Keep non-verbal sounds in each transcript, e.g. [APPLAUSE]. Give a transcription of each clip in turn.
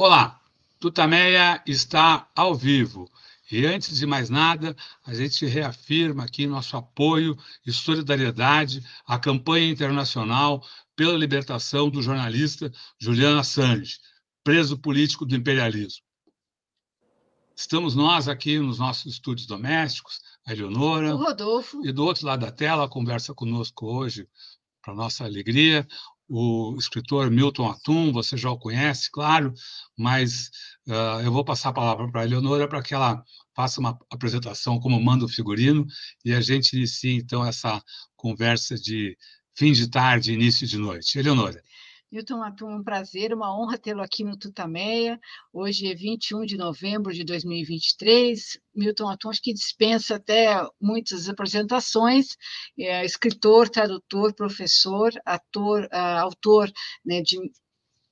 Olá, Tutameia está ao vivo. E antes de mais nada, a gente reafirma aqui nosso apoio e solidariedade à campanha internacional pela libertação do jornalista Juliana Assange, preso político do imperialismo. Estamos nós aqui nos nossos estúdios domésticos, a Eleonora. O Rodolfo. E do outro lado da tela, conversa conosco hoje, para nossa alegria, o escritor Milton Atum, você já o conhece, claro, mas uh, eu vou passar a palavra para a Eleonora para que ela faça uma apresentação como manda o figurino e a gente inicie, então, essa conversa de fim de tarde, início de noite. Eleonora. Newton Atum, é um prazer, uma honra tê-lo aqui no Tutameia. Hoje é 21 de novembro de 2023. Milton Atum, acho que dispensa até muitas apresentações, é escritor, tradutor, professor, ator, uh, autor né, de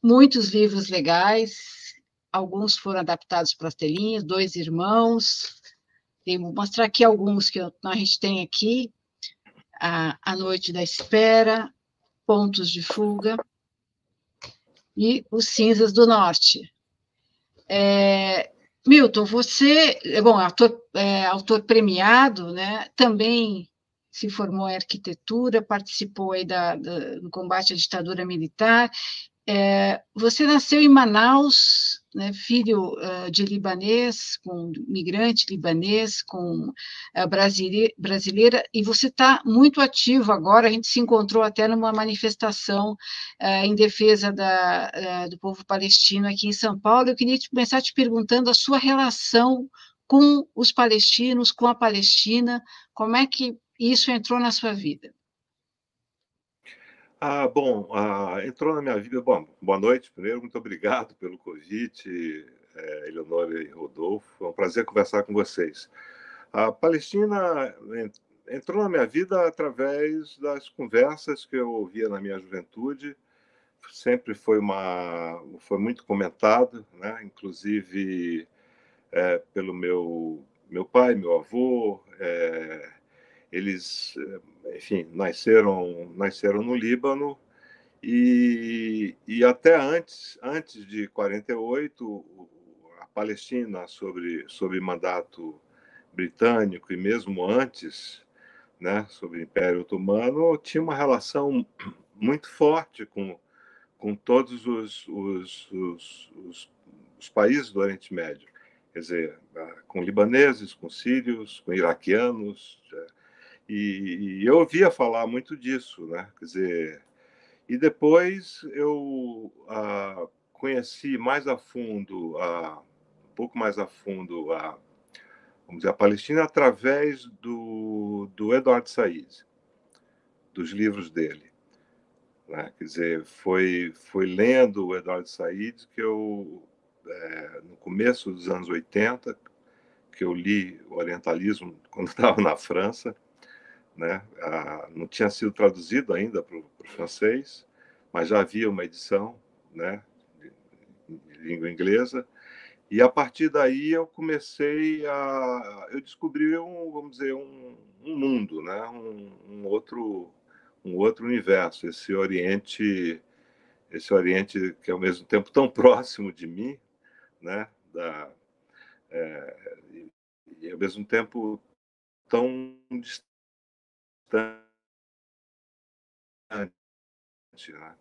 muitos livros legais, alguns foram adaptados para as telinhas, Dois Irmãos, vou mostrar aqui alguns que a gente tem aqui, a, a Noite da Espera, Pontos de Fuga, e os Cinzas do Norte. É, Milton, você, é bom, autor, é, autor premiado, né, também se formou em arquitetura, participou aí da, da, do combate à ditadura militar. É, você nasceu em Manaus, né, filho uh, de libanês, com migrante libanês, com uh, brasile brasileira, e você está muito ativo agora. A gente se encontrou até numa manifestação uh, em defesa da, do povo palestino aqui em São Paulo. Eu queria te, começar te perguntando a sua relação com os palestinos, com a Palestina, como é que isso entrou na sua vida? Ah, bom, ah, entrou na minha vida. Bom, boa noite, primeiro, muito obrigado pelo convite, é, Eleonora e Rodolfo. É um prazer conversar com vocês. A Palestina entrou na minha vida através das conversas que eu ouvia na minha juventude. Sempre foi uma, foi muito comentado, né? Inclusive é, pelo meu meu pai, meu avô. É, eles, eh, enfim, nasceram, nasceram no Líbano e, e até antes, antes de 48, a Palestina, sobre, sob mandato britânico e mesmo antes, né, sobre o Império Otomano, tinha uma relação muito forte com, com todos os, os, os, os, os países do Oriente Médio, quer dizer, ah, com libaneses, com sírios, com iraquianos, e, e eu ouvia falar muito disso, né? Quer dizer, e depois eu ah, conheci mais a fundo, ah, um pouco mais a fundo, a, vamos dizer, a Palestina através do, do Eduardo Said, dos livros dele. Né? Quer dizer, foi, foi lendo o Eduardo Said que eu, é, no começo dos anos 80, que eu li o Orientalismo [LAUGHS] quando estava na França, né? Ah, não tinha sido traduzido ainda para o francês, mas já havia uma edição, né? língua inglesa. E a partir daí eu comecei a, eu descobri um, vamos dizer, um, um mundo, né? Um, um, outro, um outro universo, esse Oriente, esse Oriente que é ao mesmo tempo tão [LAUGHS] próximo de mim, né? Da, é, e, e ao mesmo tempo tão distante bastante. Né?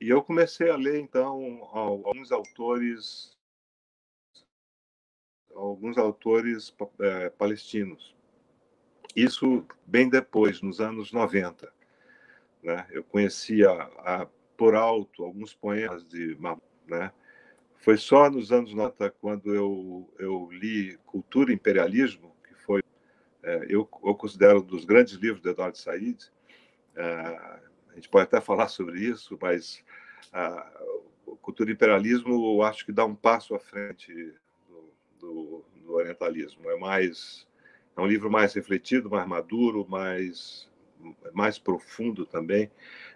E eu comecei a ler, então, alguns autores alguns autores é, palestinos. Isso bem depois, nos anos 90. Né? Eu conhecia a, por alto alguns poemas de né? Foi só nos anos 90 quando eu, eu li Cultura e Imperialismo é, eu, eu, considero um dos grandes livros do Eduardo Said. É, a gente pode até falar sobre isso, mas o cultura imperialismo eu acho que dá um passo à frente do, do, do orientalismo. É mais é um livro mais refletido, mais maduro, mais mais profundo também,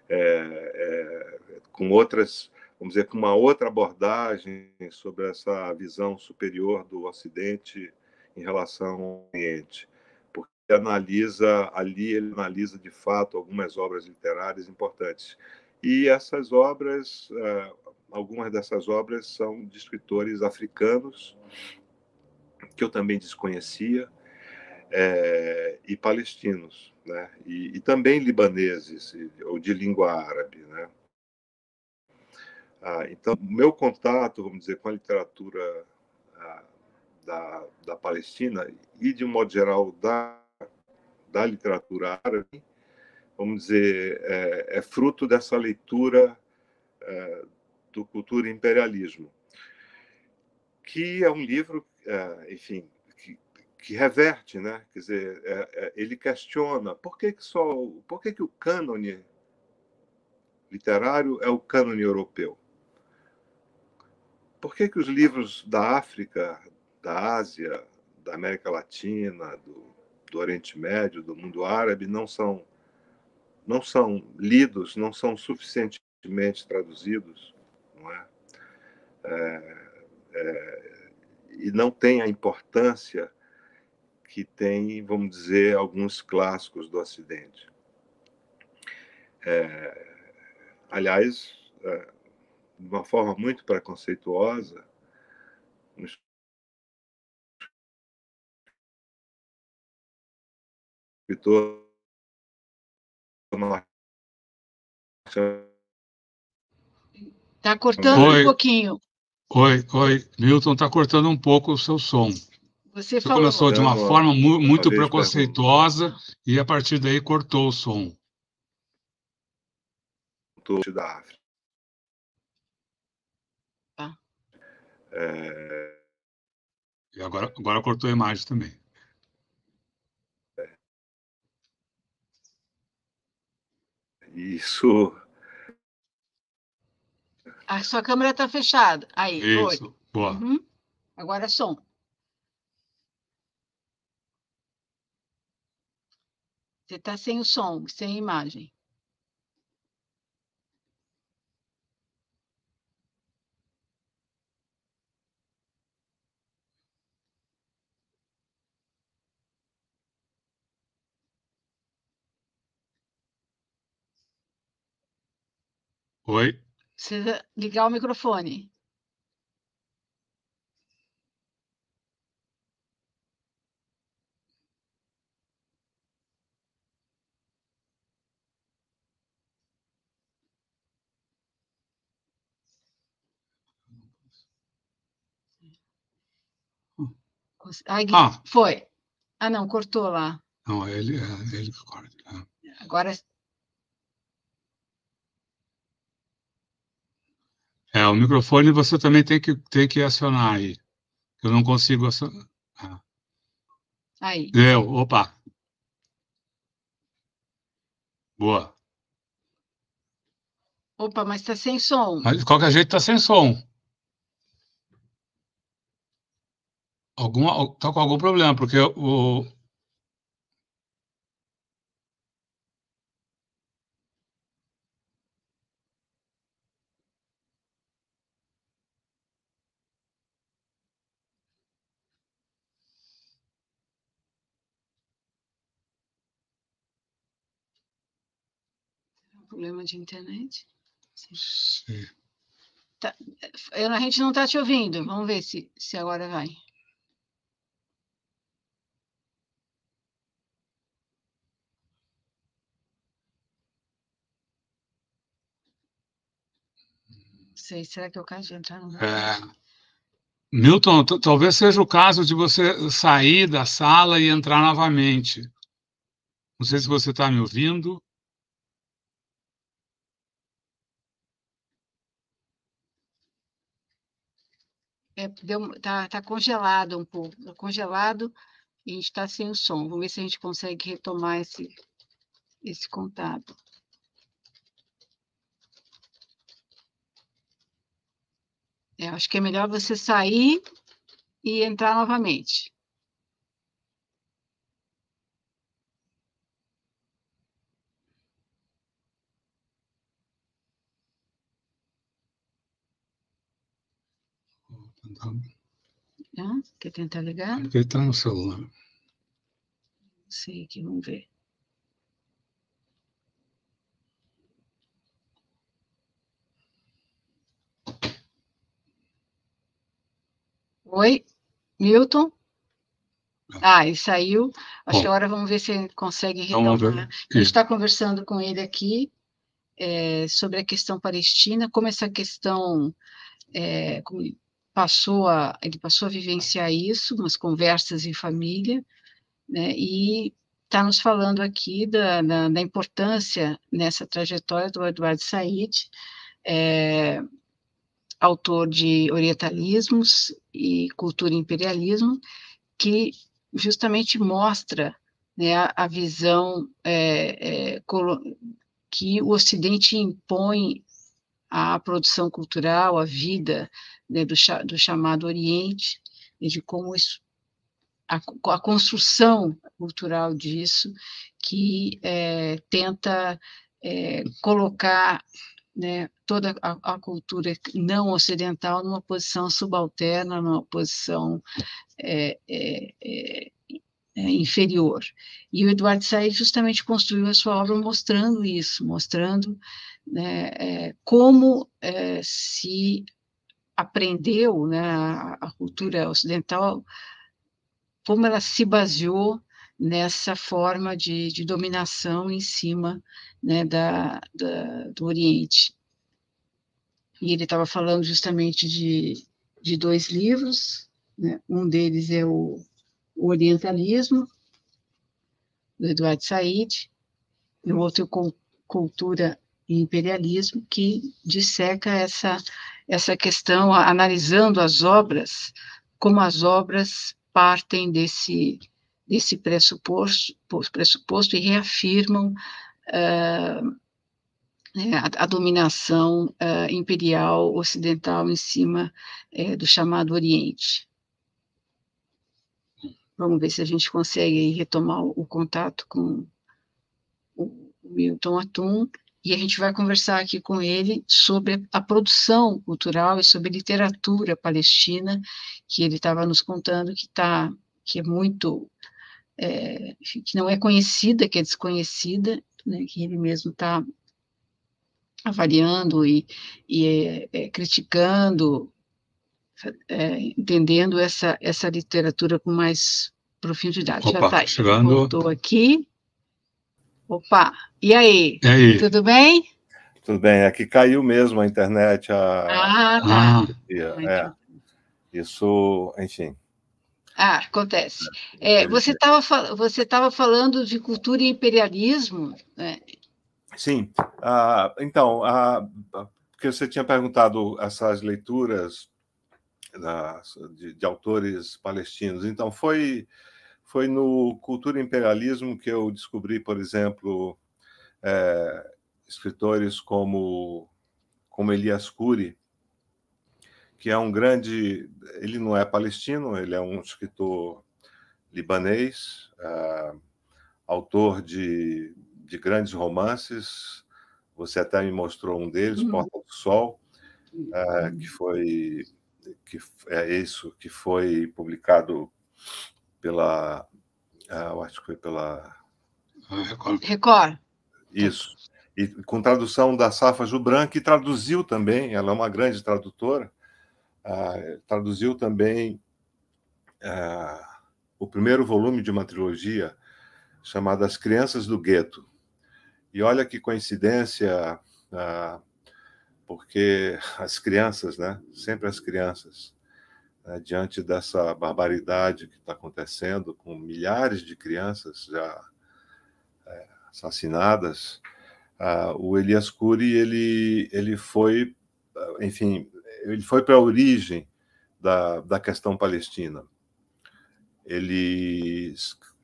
é, é, com outras, vamos dizer, com uma outra abordagem sobre essa visão superior do Ocidente em relação ao Oriente analisa ali ele analisa de fato algumas obras literárias importantes e essas obras eh, algumas dessas obras são de escritores africanos que eu também desconhecia é, e palestinos, né? E, e, também libaneses ou de língua árabe, né? Ah, então, meu contato, vamos dizer, com a literatura ah, da, da Palestina e de um modo geral da da literatura árabe, vamos dizer, é, é fruto dessa leitura é, do Cultura Imperialismo, que é um livro, é, enfim, que, que, reverte, né? Quer dizer, é, é, ele questiona por que, que só, por que, que o cânone literário é o cânone europeu? Por que, que os livros da África, da Ásia, da América Latina, do, do Oriente Médio, do mundo árabe, não são, não são lidos, não são suficientemente traduzidos, não é? é, é e não tem a importância que tem, vamos dizer, alguns clássicos do Ocidente. É, aliás, é, de uma forma muito preconceituosa, nos escritor Tá cortando oi. um pouquinho. Oi, oi, Milton, tá cortando um pouco o seu som. Você, Você começou de uma forma mu tá muito preconceituosa e a partir daí cortou o som. Da África. Ah. Tá. É... E agora, agora cortou a imagem também. Isso. A sua câmera está fechada. Aí, Isso. Oi. Boa. Uhum. Agora é som. Você está sem o som, sem a imagem. Oi? Precisa ligar o microfone. ah. Foi. Ah, não, cortou lá. Não, ele, é, ele corta. É. Agora É, o microfone você também tem que, tem que acionar aí. Eu não consigo acionar. Aí. Deu, é, opa. Boa. Opa, mas está sem som. Mas de qualquer jeito está sem som. Alguma, tá com algum problema, porque o, problema de internet? Sim. Tá. Eu, a gente não está te ouvindo. Vamos ver se, se agora vai. Não sei, será que é o caso de entrar no. É. Milton, talvez seja o caso de você sair da sala e entrar novamente. Não sei se você está me ouvindo. É, está tá congelado um pouco, tá congelado e a gente está sem o som. Vamos ver se a gente consegue retomar esse, esse contato. É, acho que é melhor você sair e entrar novamente. Tá? Quer tentar ligar? Porque está no celular. Sei que vamos ver. Oi, Milton? Ah, ele saiu. Acho Bom, que agora vamos ver se ele consegue então, retomar. A gente está conversando com ele aqui é, sobre a questão palestina, como essa questão, é, como passou a, ele passou a vivenciar isso, umas conversas em família, né, e está nos falando aqui da, da, da, importância nessa trajetória do Eduardo Said, é, autor de Orientalismos e Cultura e Imperialismo, que justamente mostra né, a, a, visão é, é, que o Ocidente impõe à produção cultural, à vida, né, do, do, chamado Oriente, e de como isso, a, a construção cultural disso, que é, tenta é, colocar né, toda a, a, cultura não ocidental numa posição subalterna, numa posição é, é, é, é inferior. E o Eduardo Said justamente construiu a sua obra mostrando isso, mostrando né, como é, se aprendeu, né, a cultura ocidental, como ela se baseou nessa forma de, de dominação em cima né, da, da, do Oriente. E ele estava falando justamente de, de dois livros, né? um deles é o, o Orientalismo, do Eduardo Said, e é o outro Cultura e Imperialismo, que disseca essa essa questão, analisando as obras, como as obras partem desse, desse pressuposto, pressuposto e reafirmam uh, a, a, dominação uh, imperial ocidental em cima uh, do chamado Oriente. Vamos ver se a gente consegue retomar o, o contato com o Milton Atum e a gente vai conversar aqui com ele sobre a produção cultural e sobre literatura palestina, que ele estava nos contando que tá, que é muito, é, que não é conhecida, que é desconhecida, né, que ele mesmo está avaliando e, e é, é, criticando, é, entendendo essa, essa literatura com mais profundidade. Opa, Já está, Estou aqui. Opa, e aí? E aí? Tudo bem? Tudo bem, é que caiu mesmo a internet. A... Ah, tá. Ah. É. Isso, enfim. Ah, acontece. É, é você estava você tava falando de cultura e imperialismo. Né? Sim. Ah, então, ah, porque você tinha perguntado essas leituras de, de, autores palestinos. Então, foi foi no Cultura e Imperialismo que eu descobri, por exemplo, é, escritores como, como Elias Cury, que é um grande. Ele não é palestino, ele é um escritor libanês, é, autor de, de grandes romances. Você até me mostrou um deles, uhum. Porta do Sol, é, uhum. que foi que é isso que foi publicado pela. Ah, eu acho que foi pela. Record. Record. Isso. E com tradução da Safa Jubran, que traduziu também, ela é uma grande tradutora, ah, traduziu também ah, o primeiro volume de uma trilogia chamada As Crianças do Gueto. E olha que coincidência, ah, porque as crianças, né? Sempre as crianças né, diante dessa barbaridade que está acontecendo com milhares de crianças já é, assassinadas, ah, o Elias Cury ele ele foi, enfim, ele foi para a origem da, da questão palestina. Ele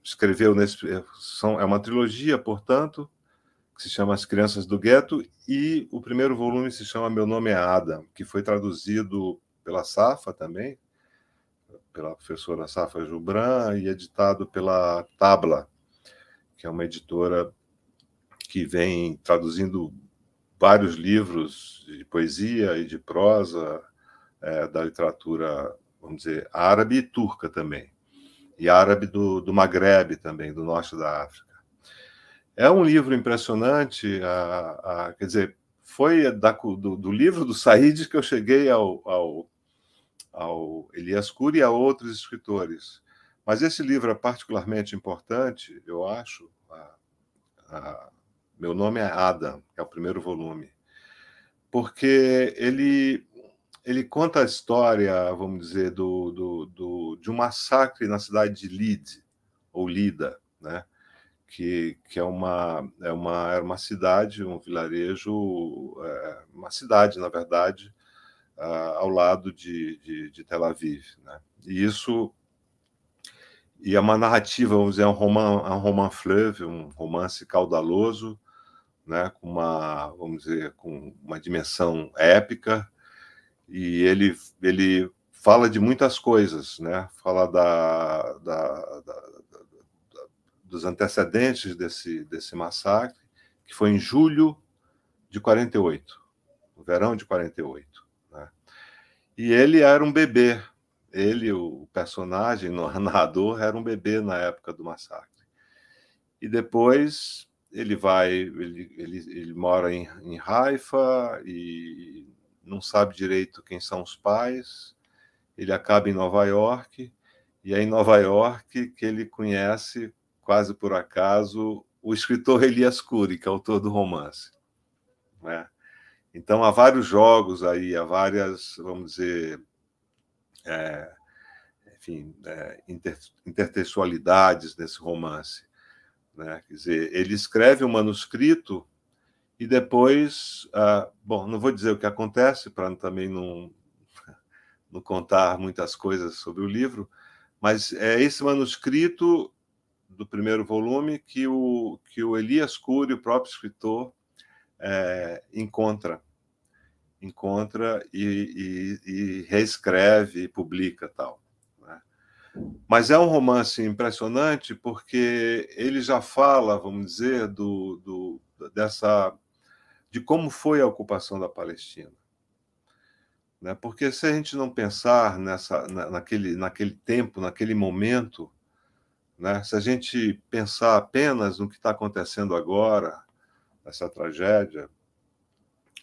escreveu nesse são, é uma trilogia, portanto, que se chama As Crianças do Gueto e o primeiro volume se chama Meu Nome é Ada, que foi traduzido pela Safa também, pela professora Safa Jubran e editado pela Tabla, que é uma editora que vem traduzindo vários livros de poesia e de prosa é, da literatura, vamos dizer, árabe e turca também, e árabe do, do Maghreb também, do norte da África. É um livro impressionante, a, a, quer dizer, foi da, do, do, livro do Said que eu cheguei ao, ao ao Elias Cury e a outros escritores. Mas esse livro é particularmente importante, eu acho. A, a, meu nome é Adam, é o primeiro volume, porque ele ele conta a história, vamos dizer, do, do, do, de um massacre na cidade de Lid, ou Lida, né? que, que é, uma, é uma, é uma cidade, um vilarejo, é uma cidade, na verdade, uh, ao lado de, de, de, Tel Aviv. Né? E isso e é uma narrativa, vamos dizer, é um roman, é um roman fleuve, um romance caudaloso, né, com uma, vamos dizer, com uma dimensão épica, e ele, ele fala de muitas coisas, né, fala da, da, da, da dos antecedentes desse, desse massacre, que foi em julho de 48, no verão de 48. E ele era um bebê. Ele, o personagem, o [LAUGHS] narrador, era um bebê na época do massacre. E depois ele vai, ele, ele, ele mora em, em Haifa e não sabe direito quem são os pais. Ele acaba em Nova York e é em Nova York que ele conhece, quase por acaso, o escritor Elias Cury, que é autor do romance. Né? Então, há vários jogos aí, há várias, vamos dizer, é, enfim, é, inter, intertextualidades nesse romance. Né? Quer dizer, ele escreve um manuscrito e depois, ah, bom, não vou dizer o que acontece para também não, [LAUGHS] não contar muitas coisas sobre o livro, mas é esse manuscrito do primeiro volume que o, que o Elias Cury, o próprio escritor, é, encontra, encontra e, e, e, reescreve e publica tal. Né? Mas é um romance impressionante porque ele já fala, vamos dizer, do, do dessa de como foi a ocupação da Palestina. Né? Porque se a gente não pensar nessa, naquele, naquele tempo, naquele momento, né? se a gente pensar apenas no que está acontecendo agora, essa tragédia,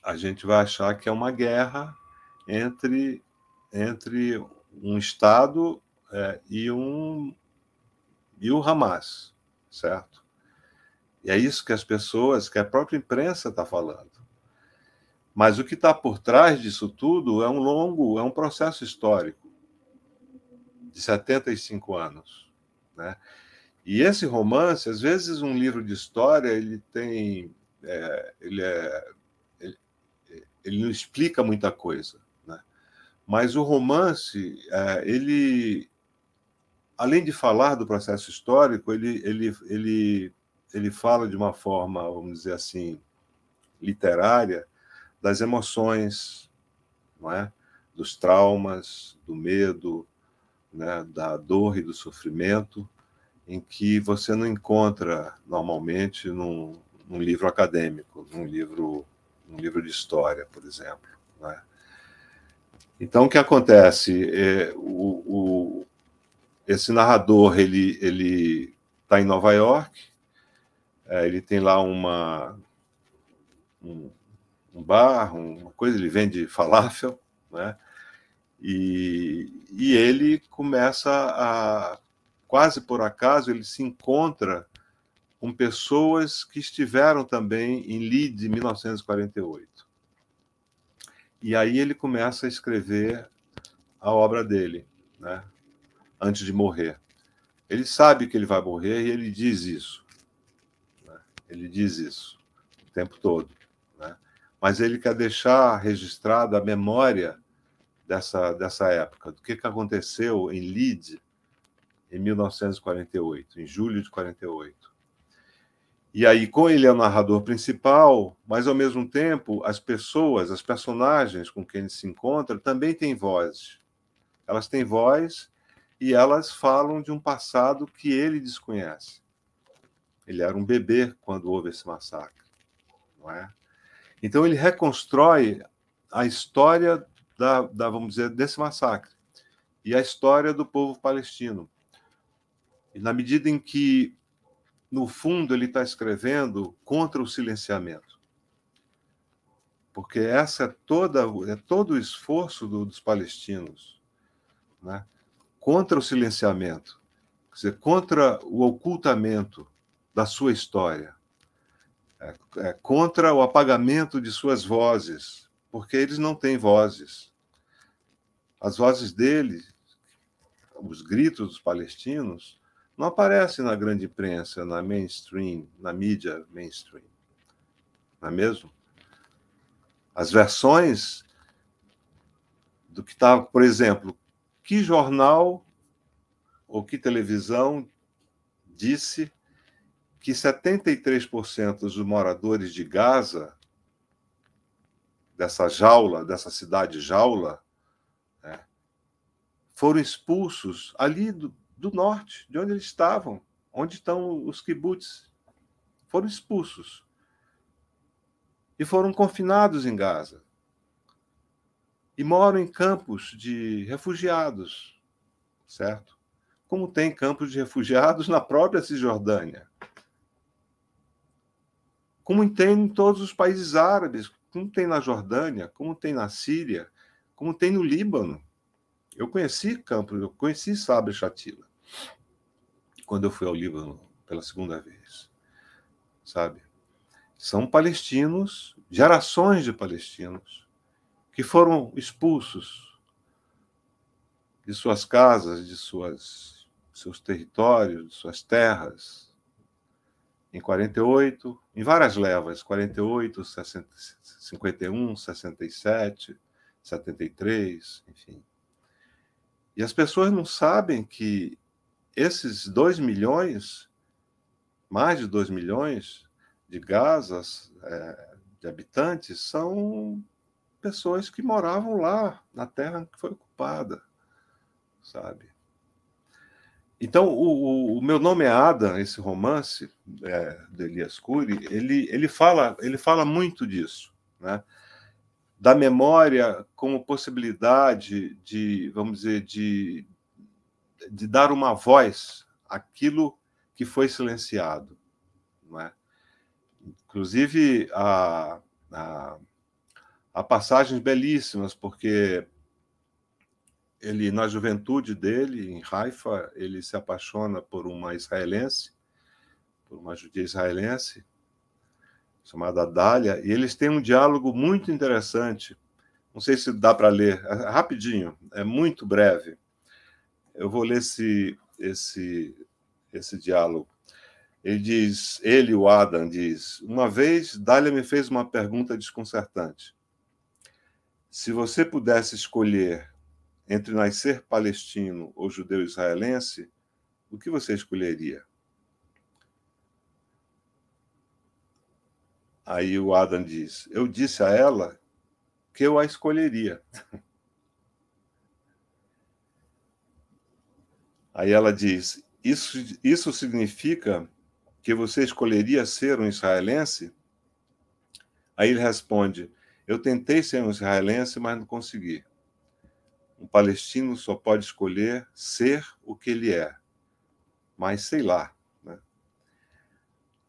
a gente vai achar que é uma guerra entre, entre um Estado é, e, um, e o Hamas, certo? E é isso que as pessoas, que a própria imprensa está falando. Mas o que está por trás disso tudo é um longo, é um processo histórico de 75 anos, né? E esse romance, às vezes um livro de história, ele tem é, ele, é, ele, ele, não explica muita coisa, né? Mas o romance, é, ele, além de falar do processo histórico, ele, ele, ele, ele fala de uma forma, vamos dizer assim, literária, das emoções, não é? dos traumas, do medo, né? da dor e do sofrimento, em que você não encontra normalmente num, num livro acadêmico, num livro, num livro de história, por exemplo. Né? Então, o que acontece? É, o, o, esse narrador ele ele está em Nova York, é, ele tem lá uma um, um, bar, uma coisa, ele vende falafel, né? E, e ele começa a quase por acaso ele se encontra com pessoas que estiveram também em Leeds em 1948. E aí ele começa a escrever a obra dele, né? antes de morrer. Ele sabe que ele vai morrer e ele diz isso. Né? Ele diz isso o tempo todo. Né? Mas ele quer deixar registrada a memória dessa, dessa época, do que, que aconteceu em Leeds em 1948, em julho de 48. E aí, com ele é o narrador principal, mas ao mesmo tempo, as pessoas, as personagens com quem ele se encontra também têm voz. Elas têm voz e elas falam de um passado que ele desconhece. Ele era um bebê quando houve esse massacre, não é? Então ele reconstrói a história da, da vamos dizer, desse massacre e a história do povo palestino. E na medida em que no fundo, ele está escrevendo contra o silenciamento. Porque essa é, toda, é todo o esforço do, dos palestinos né? contra o silenciamento, quer dizer, contra o ocultamento da sua história, é, é, contra o apagamento de suas vozes, porque eles não têm vozes. As vozes deles, os gritos dos palestinos, não aparece na grande imprensa, na mainstream, na mídia mainstream. Não é mesmo? As versões do que estava, tá, por exemplo, que jornal ou que televisão disse que 73% dos moradores de Gaza, dessa jaula, dessa cidade jaula, né, foram expulsos ali do, do norte, de onde eles estavam, onde estão os kibbutz. Foram expulsos e foram confinados em Gaza. E moram em campos de refugiados, certo? Como tem campos de refugiados [LAUGHS] na própria Cisjordânia. Como tem em todos os países árabes, como tem na Jordânia, como tem na Síria, como tem no Líbano. Eu conheci campos, eu conheci Sabra Chatila quando eu fui ao Líbano pela segunda vez, sabe? São palestinos, gerações de palestinos, que foram expulsos de suas casas, de suas, seus territórios, de suas terras, em 48, em várias levas, 48, 60, 51, 67, 73, enfim. E as pessoas não sabem que esses 2 milhões, mais de 2 milhões de Gazas, é, de habitantes, são pessoas que moravam lá, na terra que foi ocupada, sabe? Então, o, o, meu nome é Ada, esse romance é, do Elias Cury, ele, ele, fala, ele fala muito disso, né? da memória como possibilidade de, vamos dizer, de, de dar uma voz àquilo que foi silenciado. Não é? Inclusive, há, há, há passagens belíssimas, porque ele na juventude dele em Haifa ele se apaixona por uma israelense por uma judia israelense chamada Dália e eles têm um diálogo muito interessante não sei se dá para ler é rapidinho é muito breve eu vou ler esse, esse, esse diálogo. Ele diz, ele, o Adam, diz: Uma vez Dália me fez uma pergunta desconcertante. Se você pudesse escolher entre nascer palestino ou judeu israelense, o que você escolheria? Aí o Adam diz: Eu disse a ela que eu a escolheria. [LAUGHS] Aí ela diz: Isso, isso significa que você escolheria ser um israelense? Aí ele responde: Eu tentei ser um israelense, mas não consegui. Um palestino só pode escolher ser o que ele é. Mas sei lá. Né?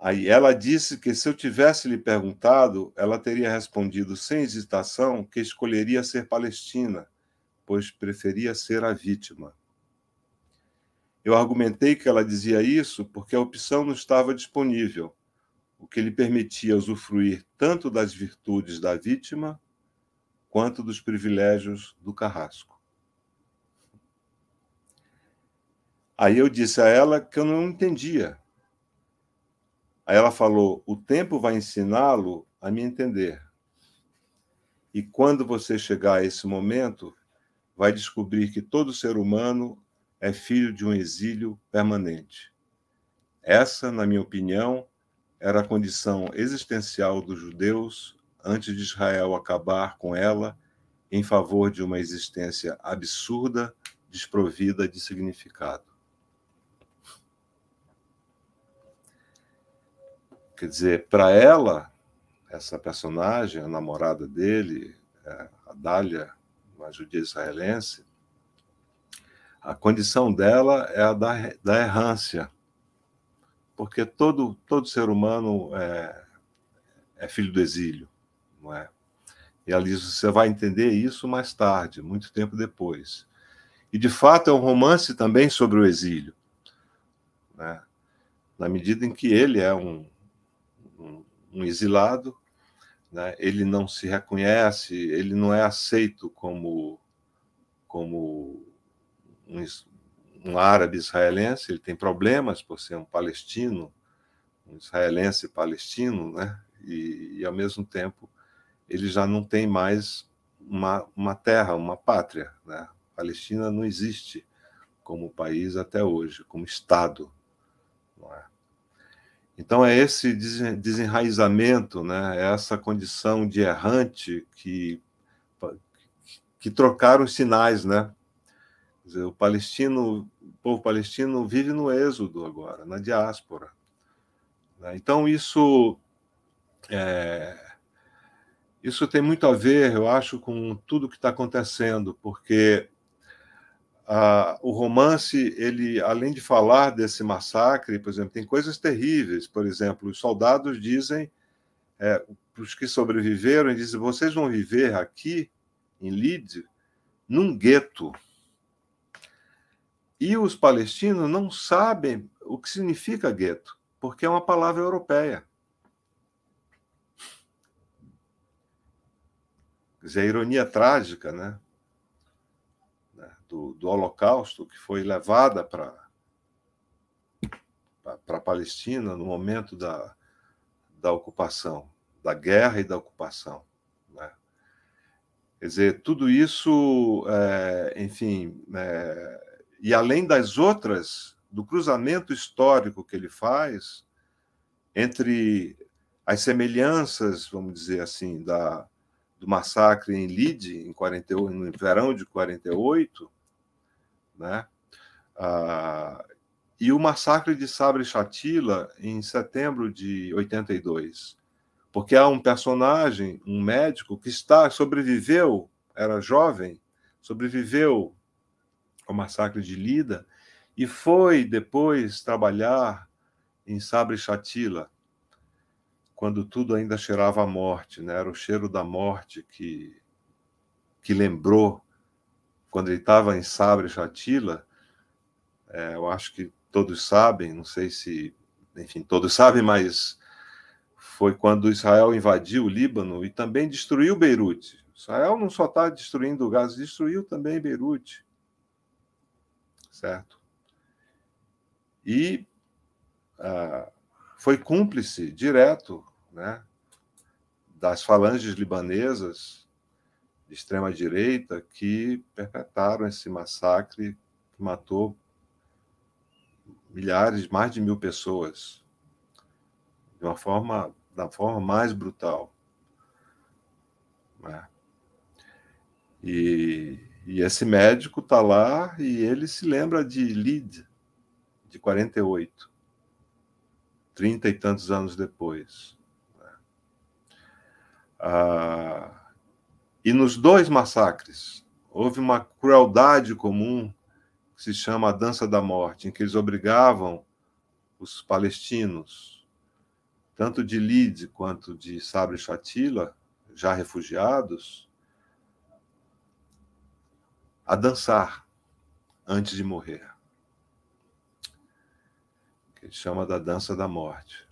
Aí ela disse que se eu tivesse lhe perguntado, ela teria respondido sem hesitação que escolheria ser palestina, pois preferia ser a vítima. Eu argumentei que ela dizia isso porque a opção não estava disponível, o que lhe permitia usufruir tanto das virtudes da vítima quanto dos privilégios do carrasco. Aí eu disse a ela que eu não entendia. Aí ela falou: o tempo vai ensiná-lo a me entender. E quando você chegar a esse momento, vai descobrir que todo ser humano é filho de um exílio permanente. Essa, na minha opinião, era a condição existencial dos judeus antes de Israel acabar com ela em favor de uma existência absurda, desprovida de significado. Quer dizer, para ela, essa personagem, a namorada dele, é, a Dália, uma judia israelense, a condição dela é a da, da errância, porque todo, todo ser humano é, é filho do exílio, não é? E ali você vai entender isso mais tarde, muito tempo depois. E de fato é um romance também sobre o exílio, né? na medida em que ele é um, um, um exilado, né? ele não se reconhece, ele não é aceito como, como um, um árabe israelense, ele tem problemas por ser um palestino, um israelense palestino, né? E, e ao mesmo tempo ele já não tem mais uma, uma terra, uma pátria, né? A Palestina não existe como país até hoje, como estado, não é? Então é esse desenraizamento, né? É essa condição de errante que que trocaram sinais, né? Dizer, o palestino, o povo palestino vive no êxodo agora, na diáspora. Né? Então isso é, isso tem muito a ver, eu acho, com tudo que está acontecendo, porque o romance, ele, além de falar desse massacre, por exemplo, tem coisas terríveis. Por exemplo, os soldados dizem é, os que sobreviveram, dizem: vocês vão viver aqui em Lídia num gueto e os palestinos não sabem o que significa gueto, porque é uma palavra europeia. Quer dizer, a ironia trágica né? né do, do Holocausto, que foi levada para a Palestina no momento da, da ocupação, da guerra e da ocupação. Né? Quer dizer, tudo isso, é, enfim, é, e além das outras, do cruzamento histórico que ele faz entre as semelhanças, vamos dizer assim, da, do massacre em Lide, em 48, no verão de 48, né? Ah, e o massacre de Sabre Chatila em setembro de 82. Porque há um personagem, um médico, que está sobreviveu, era jovem, sobreviveu ao massacre de Lida, e foi depois trabalhar em Sabre Chatila, quando tudo ainda cheirava a morte, né? Era o cheiro da morte que que lembrou quando ele estava em Sabre Chatila. É, eu acho que todos sabem, não sei se, enfim, todos sabem, mas foi quando Israel invadiu o Líbano e também destruiu Beirute. Israel não só está destruindo o Gaza, destruiu também Beirute certo? E ah, foi cúmplice direto né, das falanges libanesas de extrema-direita que perpetraram esse massacre que matou milhares, mais de mil pessoas, de uma forma, da forma mais brutal. Né? E e esse médico está lá e ele se lembra de Lid, de 48, trinta e tantos anos depois. Né? Ah, e nos dois massacres houve uma crueldade comum que se chama a Dança da Morte, em que eles obrigavam os palestinos, tanto de Lid quanto de Sabre e Shatila, já refugiados, a dançar antes de morrer. Que ele chama da dança da morte.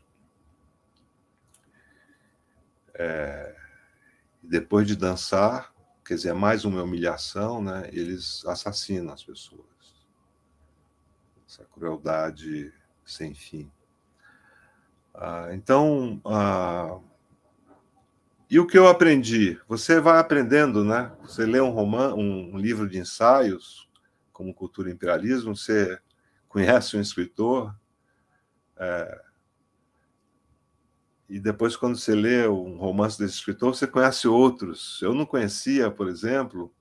É, depois de dançar, quer dizer, é mais uma humilhação, né? Eles assassinam as pessoas. Essa crueldade sem fim. Ah, então, ah, e o que eu aprendi? Você vai aprendendo, né? Você lê um romã, um livro de ensaios, como Cultura e Imperialismo, você conhece um escritor, é... e depois, quando você lê um romance desse escritor, você conhece outros. Eu não conhecia, por exemplo,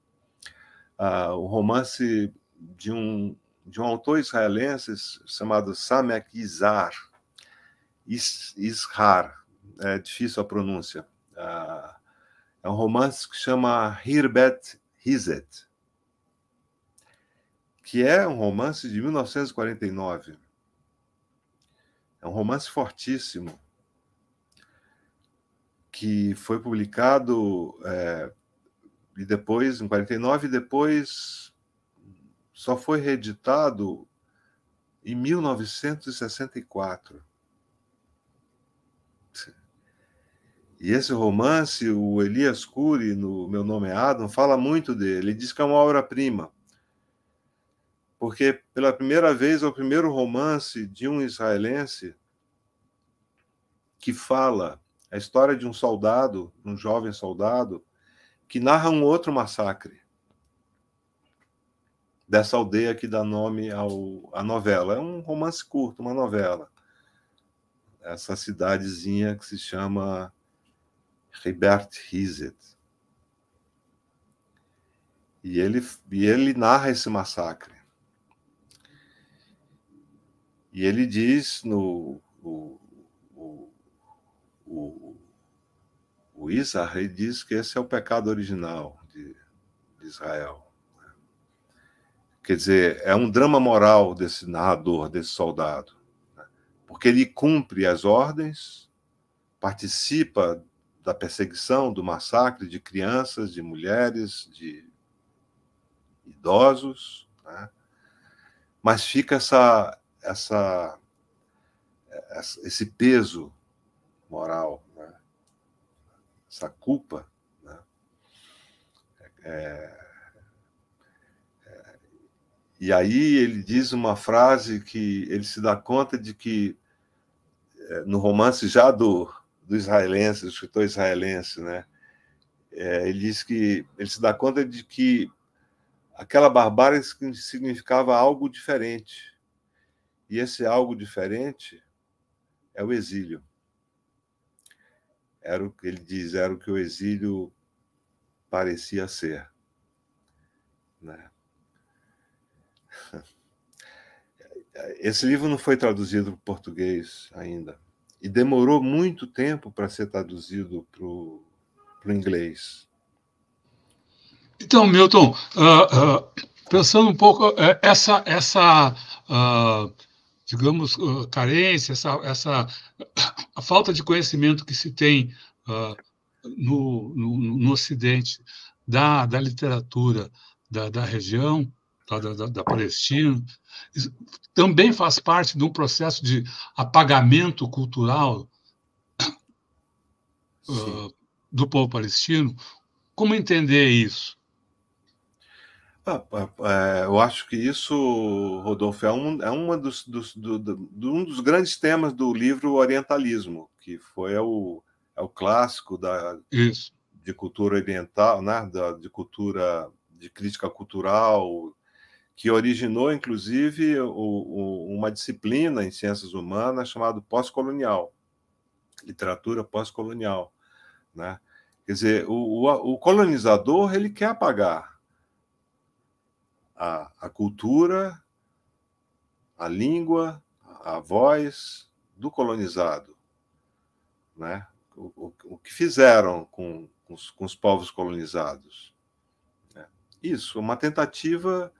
o romance de um, de um autor israelense chamado Samek Izar, Is, Ishar, é difícil a pronúncia ah, é um romance que chama Hirbet Hizet, que é um romance de 1949. É um romance fortíssimo, que foi publicado é, e depois, em 49, e depois só foi reeditado em 1964. E esse romance, o Elias Cury, no Meu Nome é Adam, fala muito dele. Ele diz que é uma obra-prima. Porque pela primeira vez é o primeiro romance de um israelense que fala a história de um soldado, um jovem soldado, que narra um outro massacre dessa aldeia que dá nome ao, à novela. É um romance curto, uma novela. Essa cidadezinha que se chama Herbert Hizet. E ele, e ele narra esse massacre. E ele diz no. O, o, o, o Isar, diz que esse é o pecado original de, de Israel. Né? Quer dizer, é um drama moral desse narrador, desse soldado, né? porque ele cumpre as ordens, participa da perseguição, do massacre de crianças, de mulheres, de idosos, né? mas fica essa, essa, esse peso moral, né? essa culpa. Né? É, é... É... e aí ele diz uma frase que ele se dá conta de que é, no romance já do do israelense, do escritor israelense, né? É, ele diz que ele se dá conta de que aquela barbárie significava algo diferente. E esse algo diferente é o exílio. Era o que ele diz, era o que o exílio parecia ser. Né? [LAUGHS] Esse livro não foi traduzido para o português ainda e demorou muito tempo para ser traduzido para o inglês. Então, Milton, uh, uh, pensando um pouco, uh, essa, essa ah, digamos, carência, essa, essa a falta de conhecimento que se tem no, no, no, Ocidente da, da literatura da, da região, Tá, da, da, da, Palestina, também faz parte de um processo de apagamento cultural uh, do povo palestino. Como entender isso? Ah, ah, eu acho que isso, Rodolfo, é um, é uma dos, dos do, do, um dos grandes temas do livro Orientalismo, que foi é o, é o clássico da, isso. de cultura oriental, né, da, de cultura de crítica cultural, que originou, inclusive, o, o, uma disciplina em ciências humanas chamada pós-colonial, literatura pós-colonial. Né? Quer dizer, o, o, colonizador ele quer apagar a, a cultura, a língua, a voz do colonizado. Né? O, o, que fizeram com, com, os, com os povos colonizados. Né? Isso, uma tentativa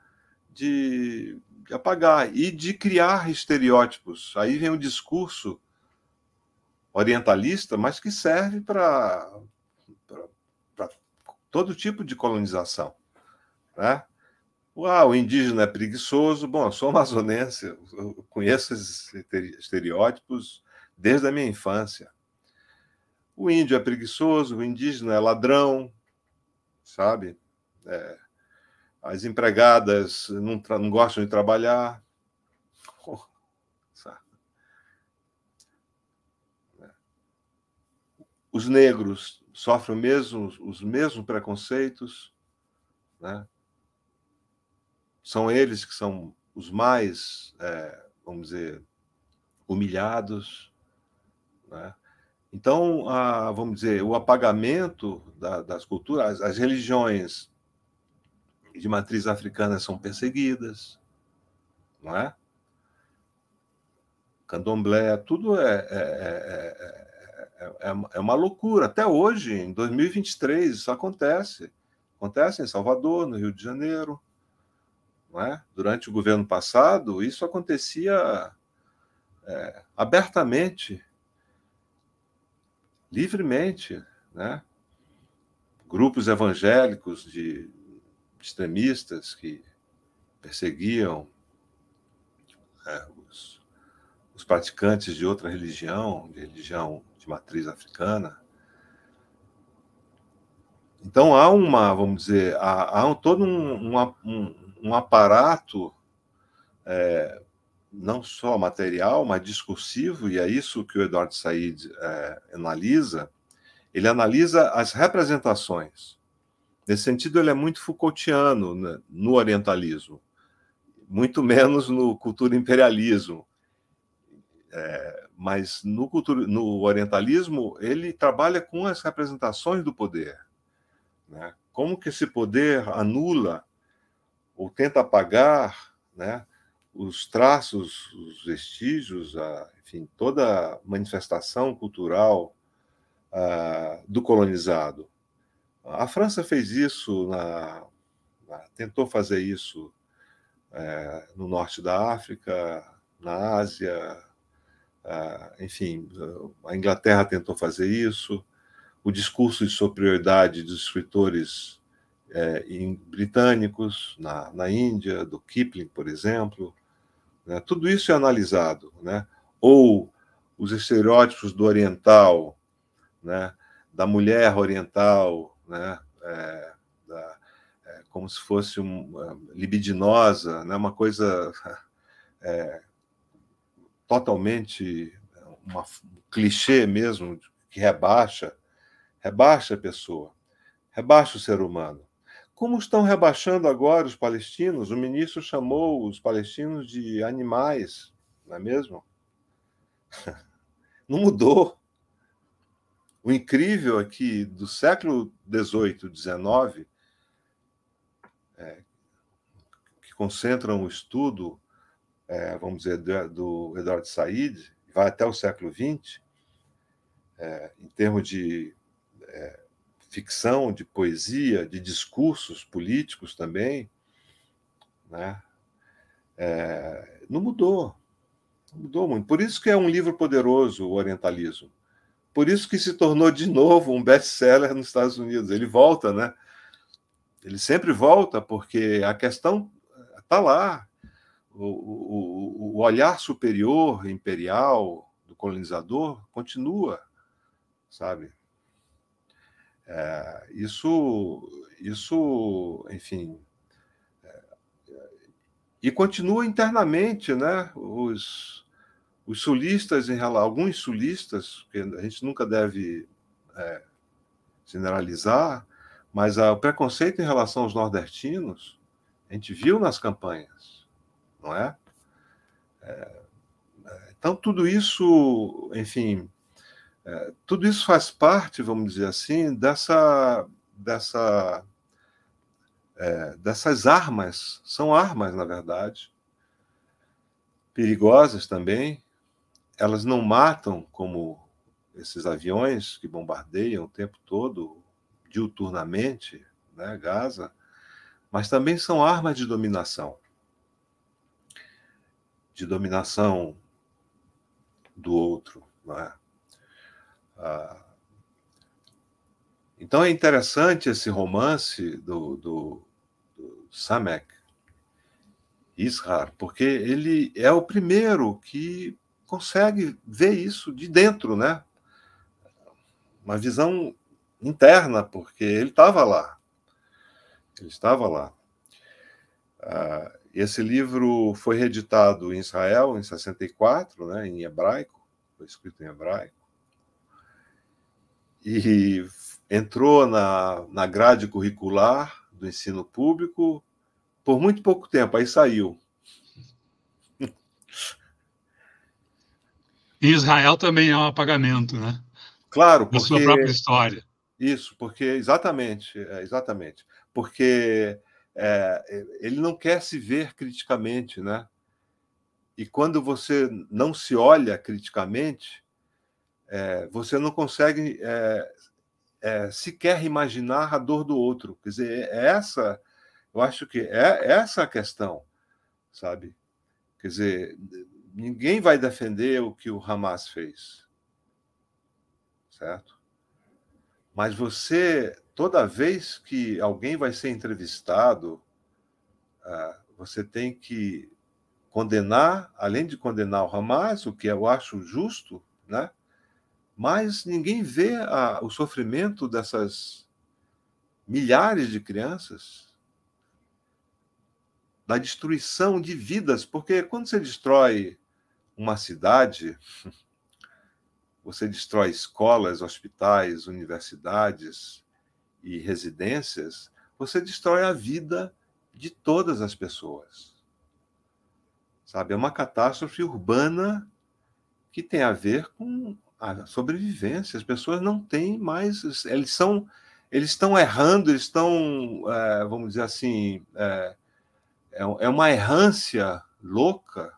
de, de apagar e de criar estereótipos. Aí vem o discurso orientalista, mas que serve para todo tipo de colonização. Né? Uau, ah, o indígena é preguiçoso. Bom, eu sou amazonense, eu conheço esses estereótipos desde a minha infância. O índio é preguiçoso, o indígena é ladrão, sabe? É, as empregadas não, não gostam de trabalhar. os negros sofrem mesmo, os mesmos preconceitos, né? são eles que são os mais, é, vamos dizer, humilhados. Né? Então, a, vamos dizer, o apagamento da, das culturas, as, as religiões de matriz africana são perseguidas, não é? Candomblé, tudo é, é, é, é, uma loucura. Até hoje, em 2023, isso acontece. Acontece em Salvador, no Rio de Janeiro. Não é? Durante o governo passado, isso acontecia é, abertamente, livremente. Né? Grupos evangélicos de extremistas que perseguiam é, os, os praticantes de outra religião, de religião de matriz africana. Então há uma, vamos dizer, há, há um, todo um, um, um aparato é, não só material, mas discursivo, e é isso que o Eduardo Said é, analisa. Ele analisa as representações. Nesse sentido, ele é muito Foucaultiano né, no orientalismo, muito menos no cultura imperialismo. É, mas no, cultura, no orientalismo, ele trabalha com as representações do poder. Né? Como que esse poder anula ou tenta apagar né, os traços, os vestígios, a, enfim, toda manifestação cultural a, ah, do colonizado. A França fez isso, na, na, tentou fazer isso é, no norte da África, na Ásia, eh, enfim, a Inglaterra tentou fazer isso. O discurso de superioridade dos escritores é, em, britânicos na, na Índia, do Kipling, por exemplo, né, tudo isso é analisado, né? Ou os estereótipos do oriental, né? Da mulher oriental, né? É, da, é, como se fosse um, é, libidinosa, né? uma coisa [LAUGHS] é, totalmente uma, um clichê mesmo, que rebaixa, rebaixa a pessoa, rebaixa o ser humano. Como estão rebaixando agora os palestinos? O ministro chamou os palestinos de animais, não é mesmo? [LAUGHS] Não mudou. O incrível é que do século XVIII, XIX, é, que concentram o estudo, é, vamos dizer, do, do Eduardo Said, vai até o século XX, é, em termos de é, ficção, de poesia, de discursos políticos também, né? É, não mudou, não mudou muito. Por isso que é um livro poderoso, o Orientalismo por isso que se tornou de novo um best-seller nos Estados Unidos. Ele volta, né? Ele sempre volta porque a questão está eh, lá. O, o, o olhar superior imperial do colonizador continua, sabe? É, isso, isso, enfim. É, e continua internamente, né? Os, os sulistas, em relação, alguns sulistas, que a gente nunca deve é, generalizar, mas o preconceito em relação aos nordestinos, a gente viu nas campanhas, não é? é? é então, tudo isso, enfim, é, tudo isso faz parte, vamos dizer assim, dessa, dessa, é, dessas armas, são armas, na verdade, perigosas também, elas não matam como esses aviões que bombardeiam o tempo todo, diuturnamente, né, Gaza, mas também são armas de dominação. De dominação do outro. Né? Ah, então é interessante esse romance do, do, do Samek Ishar, porque ele é o primeiro que consegue ver isso de dentro, né? Uma visão interna, porque ele estava lá. Ele estava lá. Ah, esse livro foi reeditado em Israel em 64, né, em hebraico, foi escrito em hebraico, e entrou na, na grade curricular do ensino público por muito pouco tempo, aí saiu. E Israel também é um apagamento, né? Claro, porque... sua própria história. Isso, porque exatamente, é, exatamente, porque é, ele não quer se ver criticamente, né? E quando você não se olha criticamente, é, você não consegue é, é sequer imaginar a dor do outro. Quer dizer, é, é essa, eu acho que é essa a questão, sabe? Quer dizer, ninguém vai defender o que o Hamas fez. Certo? Mas você, toda vez que alguém vai ser entrevistado, ah, você tem que condenar, além de condenar o Hamas, o que eu acho justo, né? Mas ninguém vê a, o sofrimento dessas milhares de crianças, da destruição de vidas, porque quando você destrói uma cidade, você destrói escolas, hospitais, universidades e residências, você destrói a vida de todas as pessoas. Sabe, é uma catástrofe urbana que tem a ver com a sobrevivência. As pessoas não têm mais, eles são, eles estão errando, eles estão, é, vamos dizer assim, eh, é, é uma errância louca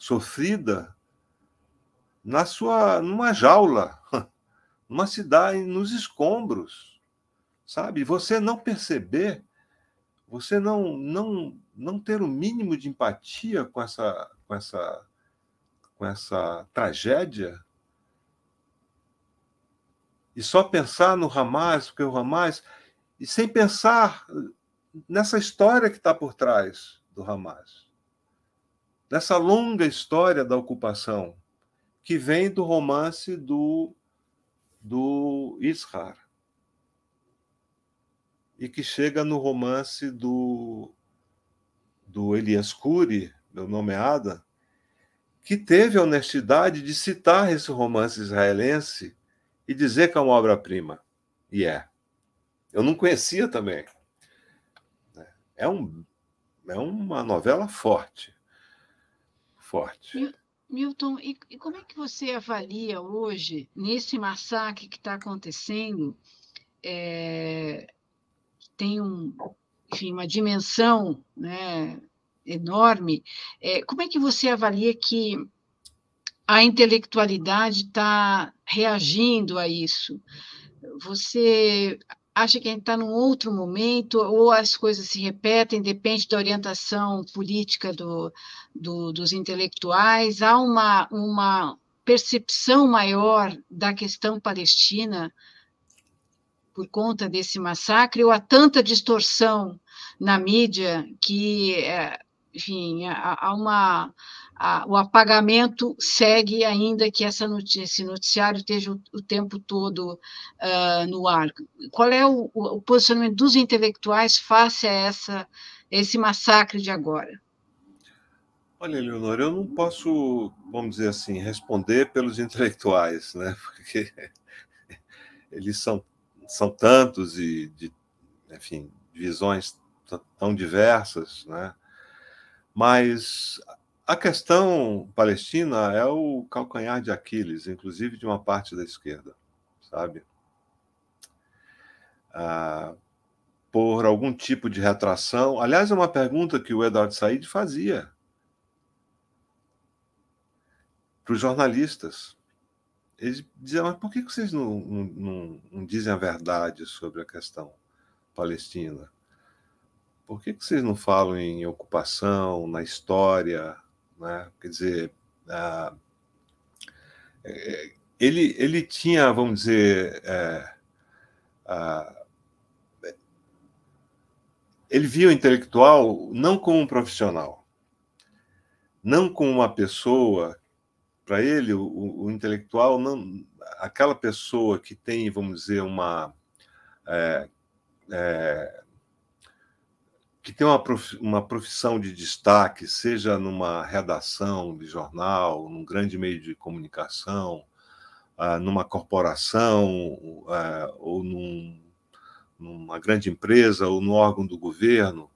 sofrida na sua numa jaula, [LAUGHS] numa cidade nos escombros. Sabe? Você não perceber, você não não não ter o mínimo de empatia com essa com essa com essa tragédia e só pensar no Hamas, porque o Hamas e sem pensar nessa história que está por trás do Hamas dessa longa história da ocupação que vem do romance do, do Ishar e que chega no romance do, do Elias Cury, meu nome é Ada, que teve a honestidade de citar esse romance israelense e dizer que é uma obra-prima. E é. Eu não conhecia também. É, um, é uma novela forte forte. Milton, e, e como é que você avalia hoje, nesse massacre que está acontecendo, é, tem um, enfim, uma dimensão né, enorme, é, como é que você avalia que a intelectualidade está reagindo a isso? Você acha que a gente está num outro momento, ou as coisas se repetem, depende da orientação política do, do, dos intelectuais, há uma, uma percepção maior da questão palestina por conta desse massacre, ou há tanta distorção na mídia que, é, enfim, há uma a, o apagamento segue, ainda que essa notícia, esse noticiário esteja o, o tempo todo uh, no ar. Qual é o, o, posicionamento dos intelectuais face a essa, esse massacre de agora? Olha, Leonor, eu não posso, vamos dizer assim, responder pelos intelectuais, né? [LAUGHS] Porque eles são, são tantos e de, enfim, visões tão diversas, né? Mas a questão palestina é o calcanhar de Aquiles, inclusive de uma parte da esquerda, sabe? Ah, por algum tipo de retração. Aliás, é uma pergunta que o Eduardo Said fazia para os jornalistas. Eles diziam, mas por que vocês não, não, não dizem a verdade sobre a questão palestina? Por que vocês não falam em ocupação, na história, né? Quer dizer, é, é, ele, ele tinha, vamos dizer, é, ele via o intelectual não como um profissional, não como uma pessoa. Para ele, o, o, intelectual, não, aquela pessoa que tem, vamos dizer, uma. É, é, que tem uma, uma profissão de destaque, seja numa redação de jornal, num grande meio de comunicação, ah, numa corporação, ah, ou num, numa grande empresa, ou no órgão do governo,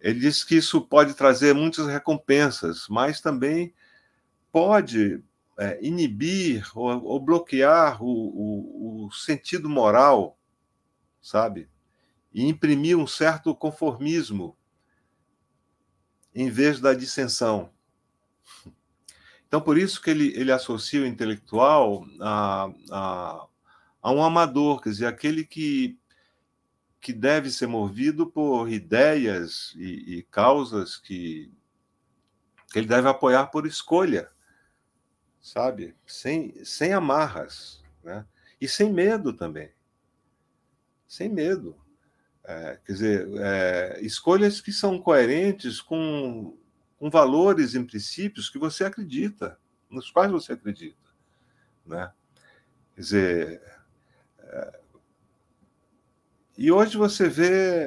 ele diz que isso pode trazer muitas recompensas, mas também pode é, inibir ou, bloquear o, o, o sentido moral, sabe? e imprimir um certo conformismo em vez da dissensão. Então, por isso que ele, ele associa o intelectual a, a, a um amador, quer dizer, aquele que, que deve ser movido por ideias e, e causas que, que ele deve apoiar por escolha, sabe? Sem, sem amarras, né? E sem medo também. Sem medo. É, quer dizer, é, escolhas que são coerentes com, com valores e princípios que você acredita, nos quais você acredita. Né? Quer dizer, é, e hoje você vê,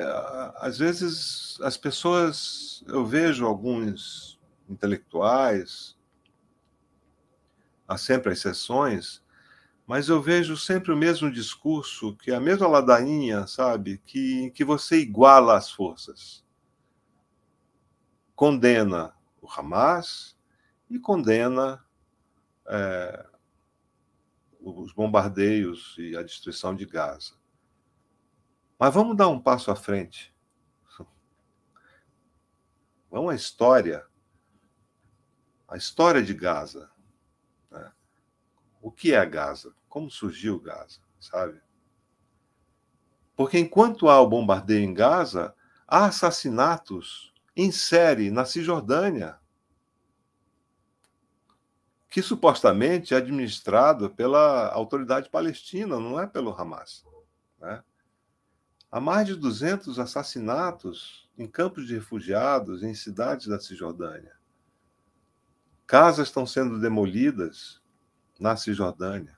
às vezes, as pessoas, eu vejo alguns intelectuais, há sempre exceções, mas eu vejo sempre o mesmo discurso, que é a mesma ladainha, sabe? Que, que você iguala as forças. Condena o Hamas e condena é, os bombardeios e a destruição de Gaza. Mas vamos dar um passo à frente. [LAUGHS] Vamos à história. A história de Gaza o que é Gaza, como surgiu Gaza, sabe? Porque enquanto há o bombardeio em Gaza, há assassinatos em série na Cisjordânia, que supostamente é administrado pela autoridade palestina, não é pelo Hamas. Né? Há mais de 200 assassinatos em campos de refugiados, em cidades da Cisjordânia. Casas estão sendo demolidas, na Cisjordânia.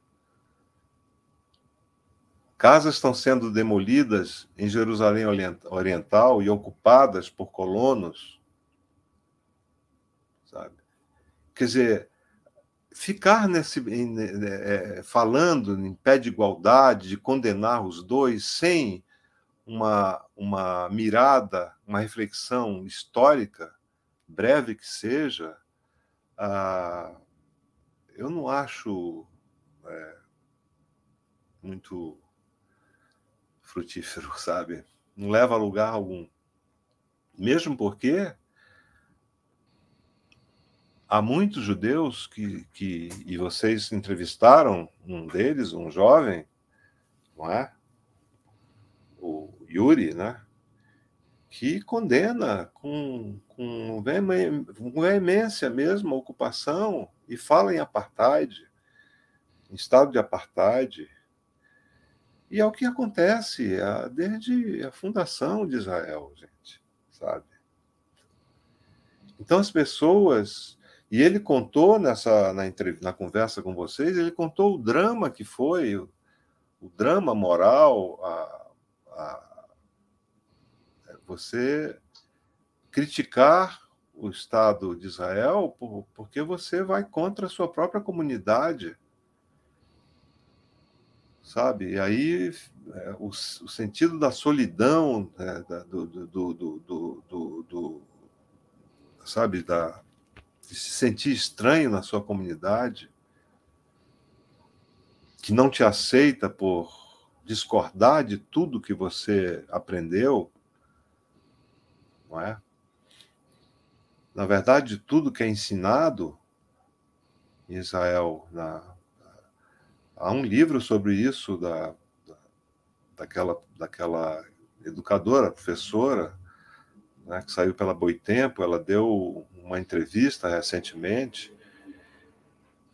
Casas estão sendo demolidas em Jerusalém Oriental e ocupadas por colonos. Sabe? Quer dizer, ficar nesse, né, né, é, falando em pé de igualdade, de condenar os dois, sem uma, uma mirada, uma reflexão histórica, breve que seja, ah, eu não acho é, muito frutífero, [LAUGHS] sabe? Não leva a lugar algum. Mesmo porque há muitos judeus que, que e vocês entrevistaram um deles, um jovem, não é? O Yuri, né? Que condena com, com veemência mesmo a ocupação e fala em apartheid, em estado de apartheid, e é o que acontece é, desde a fundação de Israel, gente, sabe? Então as pessoas e ele contou nessa na, na conversa com vocês, ele contou o drama que foi, o, o drama moral, a, a, é você criticar o Estado de Israel porque você vai contra a sua própria comunidade. Sabe? E aí é, o, o, sentido da solidão, né, da, do, do, do, do, sabe, da, de se sentir estranho na sua comunidade, que não te aceita por discordar de tudo que você aprendeu, não é? na verdade, tudo que é ensinado em Israel, na, há um livro sobre isso da, daquela, daquela educadora, professora, né, que saiu pela Boitempo, ela deu uma entrevista recentemente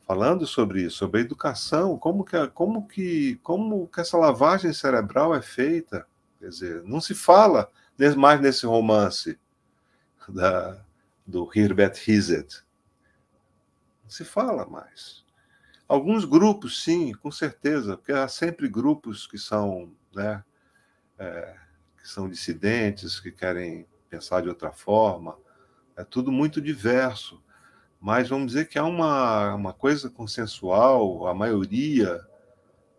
falando sobre isso, sobre a educação, como que, como que, como que essa lavagem cerebral é feita. Quer dizer, não se fala mais nesse romance da, do Herbert Hizet. Não se fala mais. Alguns grupos, sim, com certeza, porque há sempre grupos que são, né, é, que são dissidentes, que querem pensar de outra forma. É tudo muito diverso. Mas vamos dizer que há uma, uma coisa consensual, a maioria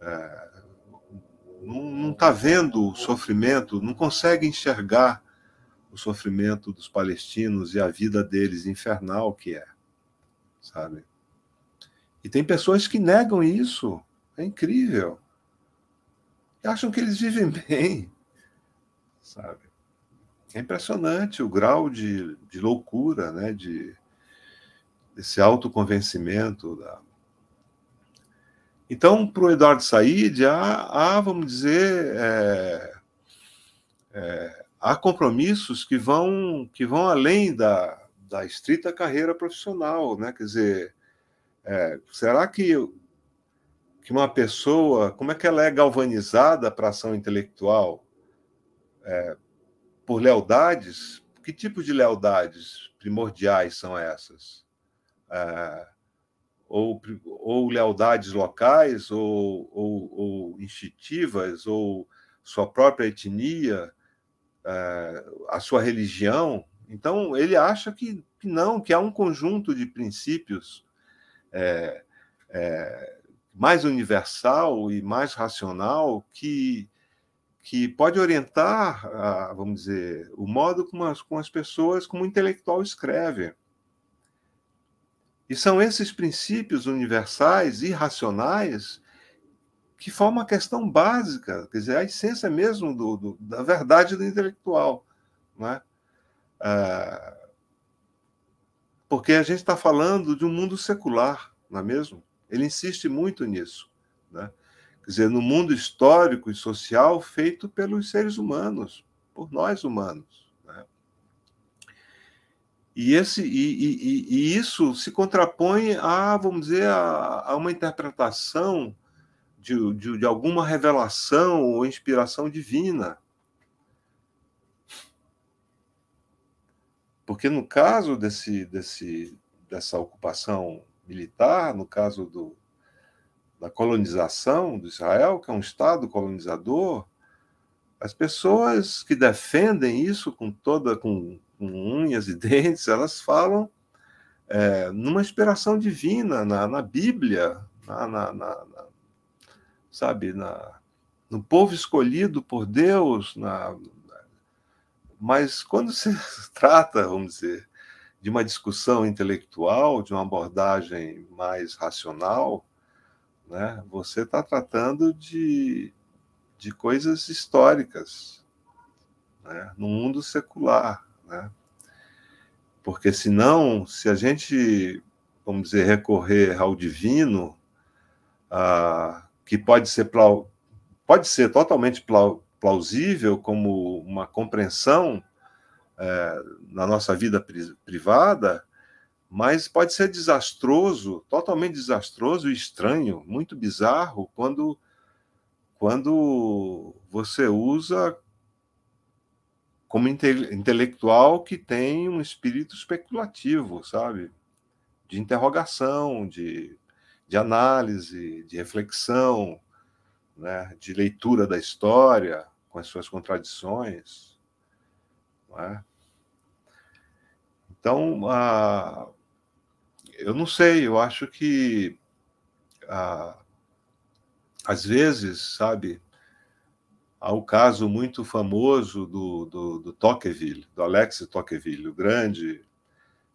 é, não está vendo o sofrimento, não consegue enxergar o sofrimento dos palestinos e a vida deles infernal que é, sabe? E tem pessoas que negam isso, é incrível. E acham que eles vivem [LAUGHS] bem, sabe? É impressionante o grau de, de loucura, né? De, desse autoconvencimento. Da... Então, para o Eduardo Said, há, ah, há, ah, vamos dizer, é, é, há compromissos que vão, que vão além da, da estrita carreira profissional, né? Quer dizer, é, será que, que uma pessoa, como é que ela é galvanizada para ação intelectual? É, por lealdades? Que tipo de lealdades primordiais são essas? É, ou, ou lealdades locais, ou, ou, ou instintivas, ou sua própria etnia? é, a sua religião, então ele acha que, que, não, que há um conjunto de princípios é, é, mais universal e mais racional que, que pode orientar, a, vamos dizer, o modo como as, como as pessoas, como o intelectual escreve. E são esses princípios universais e racionais que forma uma questão básica, quer dizer, a essência mesmo do, do da verdade do intelectual. né? Ah, porque a gente está falando de um mundo secular, não é mesmo? Ele insiste muito nisso. Né? Quer dizer, no mundo histórico e social feito pelos seres humanos, por nós humanos. Né? E, esse, e, e, e, isso se contrapõe a, vamos dizer, a, a uma interpretação de, de, de alguma revelação ou inspiração divina. Porque no caso desse, desse, dessa ocupação militar, no caso do, da colonização do Israel, que é um Estado colonizador, as pessoas que defendem isso com toda com, com unhas e [LAUGHS] dentes, elas falam é, numa inspiração divina na, na Bíblia, na, na, na, sabe, na, no povo escolhido por Deus, na, mas quando se [LAUGHS] trata, vamos dizer, de uma discussão intelectual, de uma abordagem mais racional, né, você está tratando de, de coisas históricas, né, no mundo secular. Né? Porque, senão, se a gente, vamos dizer, recorrer ao divino, a ah, que pode ser, pode ser totalmente plausível como uma compreensão é, na nossa vida privada, mas pode ser desastroso, totalmente desastroso e estranho, muito bizarro, quando, quando você usa como inte intelectual que tem um espírito especulativo, sabe? De interrogação, de de análise, de reflexão, né, de leitura da história, com as suas contradições. É? Então, ah, eu não sei, eu acho que ah, às vezes, sabe, há o caso muito famoso do, do, do Tocqueville, do Alex Tocqueville, o grande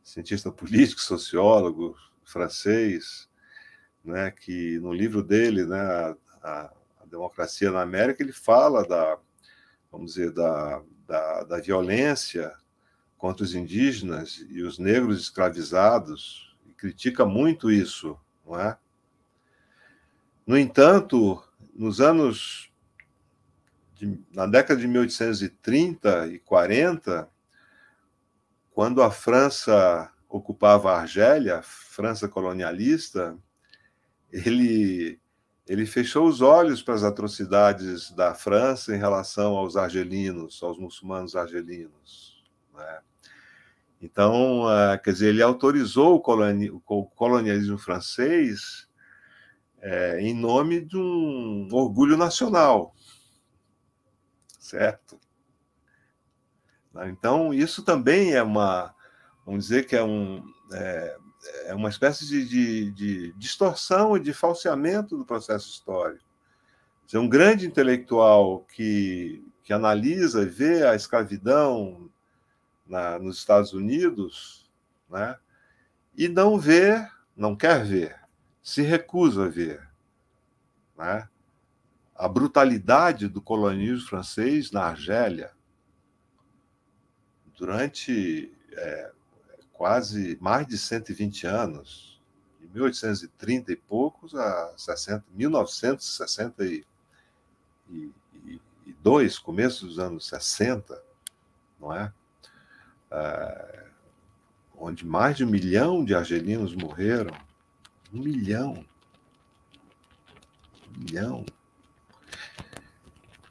cientista político, sociólogo francês, né, que no livro dele, né, a, a, Democracia na América, ele fala da, vamos dizer, da, da, da violência contra os indígenas e os negros escravizados, e critica muito isso, não é? No entanto, nos anos de, na década de 1830 e 40, quando a França ocupava a Argélia, França colonialista, ele, ele fechou os olhos para as atrocidades da França em relação aos argelinos, aos muçulmanos argelinos. Né? Então, é, quer dizer, ele autorizou o colonialismo francês é, em nome de um orgulho nacional, certo? Então, isso também é uma, vamos dizer que é um, é, é uma espécie de, de, de distorção e de falseamento do processo histórico. Dizer, um grande intelectual que, que analisa e vê a escravidão na, nos Estados Unidos né, e não vê, não quer ver, se recusa a ver né, a brutalidade do colonialismo francês na Argélia durante é, quase mais de 120 anos, de 1830 e poucos a 60, 1962, começo dos anos 60, não é? Ah, onde mais de um milhão de argelinos morreram. Um milhão. Um milhão.